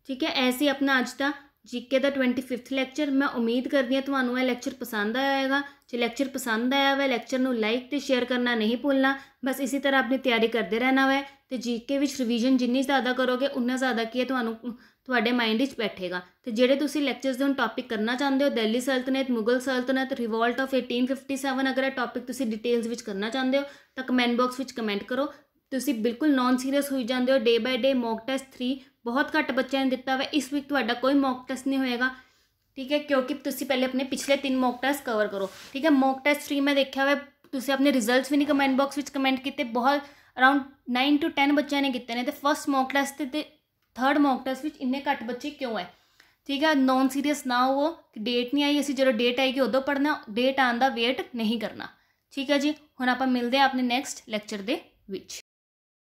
Speaker 1: ਠੀਕ ਹੈ ਐਸੀ ਆਪਣਾ ਅੱਜ ਦਾ ਜੀਕੇ ਦਾ 25th ਲੈਕਚਰ ਮੈਂ ਉਮੀਦ ਕਰਦੀ ਹਾਂ ਤੁਹਾਨੂੰ ਇਹ ਲੈਕਚਰ ਪਸੰਦ ਆਇਆ ਹੋਵੇਗਾ ਜੇ ਲੈਕਚਰ ਪਸੰਦ ਆਇਆ ਹੋਵੇ ਲੈਕਚਰ ਨੂੰ ਲਾਈਕ ਤੇ ਸ਼ੇਅਰ ਕਰਨਾ ਨਹੀਂ ਭੁੱਲਣਾ ਬਸ ਇਸੇ ਤਰ੍ਹਾਂ ਆਪਣੀ ਤਿਆਰੀ ਕਰਦੇ ਰਹਿਣਾ ਹੈ ਤੇ ਜੀਕੇ ਵਿੱਚ ਰਿਵੀਜ਼ਨ ਜਿੰਨੀ ਜ਼ਿਆਦਾ ਕਰੋਗੇ ਉਨਾ ਜ਼ਿਆਦਾ ਕੀ ਹੈ ਤੁਹਾਨੂੰ ਤੁਹਾਡੇ ਮਾਈਂਡ ਵਿੱਚ ਬੈਠੇਗਾ ਤੇ ਜਿਹੜੇ ਤੁਸੀਂ ਲੈਕਚਰਸ ਦੇ ਹੁਣ ਟਾਪਿਕ ਕਰਨਾ ਚਾਹੁੰਦੇ ਹੋ ਦਿੱਲੀ ਸਲਤਨਤ ਮੁਗਲ ਸਲਤਨਤ ਰਿਵੋਲਟ ਆਫ 1857 ਅਗਰ ਇਹ ਟਾਪਿਕ ਤੁਸੀਂ ਡਿਟੇਲਸ ਵਿੱਚ ਕਰਨਾ ਚਾਹੁੰਦੇ ਹੋ ਤਾਂ ਕਮੈਂਟ ਬਾਕਸ ਵਿੱਚ ਕਮੈਂਟ ਕਰੋ ਤੁਸੀਂ ਬਿਲਕੁਲ ਨਾਨ ਸੀਰੀਅਸ ਹੋਈ ਜਾਂਦੇ ਹੋ ਡੇ ਬਾਈ ਡੇ ਮੌਕ ਟੈਸਟ 3 ਬਹੁਤ ਘੱਟ ਬੱਚਿਆਂ ਨੇ ਦਿੱਤਾ ਵਾ ਇਸ ਵੀਕ ਤੁਹਾਡਾ ਕੋਈ ਮੌਕ ਟੈਸਟ ਨਹੀਂ ਹੋਏਗਾ ਠੀਕ ਹੈ ਕਿਉਂਕਿ ਤੁਸੀਂ ਪਹਿਲੇ ਆਪਣੇ ਪਿਛਲੇ ਤਿੰਨ ਮੌਕ ਟੈਸਟ ਕਵਰ ਕਰੋ ਠੀਕ ਹੈ ਮੌਕ ਟੈਸਟ ਫ੍ਰੀ ਮੈਂ ਦੇਖਿਆ ਹੋਇਆ ਤੁਸੀਂ ਆਪਣੇ ਰਿਜ਼ਲਟਸ ਵੀ ਨਹੀਂ ਕਮੈਂਟ ਬਾਕਸ ਵਿੱਚ ਕਮੈਂਟ ਕੀਤੇ ਬਹੁਤ ਅਰਾਊਂਡ 9 ਟੂ 10 ਬੱਚਿਆਂ ਨੇ ਕੀਤੇ ਨੇ ਤੇ ਫਰਸਟ ਮੌਕ ਟੈਸਟ ਤੇ ਥਰਡ ਮੌਕ ਟੈਸਟ ਵਿੱਚ ਇੰਨੇ ਘੱਟ ਬੱਚੇ ਕਿਉਂ ਹੈ ਠੀਕ ਹੈ ਨੌਨ ਸੀਰੀਅਸ ਨਾ ਹੋਵੋ ਡੇਟ ਨਹੀਂ ਆਈ ਅਸੀਂ ਜਦੋਂ ਡੇਟ ਆਏਗੀ ਉਦੋਂ ਪੜਨਾ ਡੇਟ ਆਉਣ ਦਾ ਵੇਟ ਨਹੀਂ ਕਰਨਾ ਠੀਕ ਹੈ ਜੀ ਹੁਣ ਆਪਾਂ ਮਿਲਦੇ ਆ ਆਪਣੇ ਨੈਕਸਟ ਲੈਕਚਰ ਦੇ ਵਿੱਚ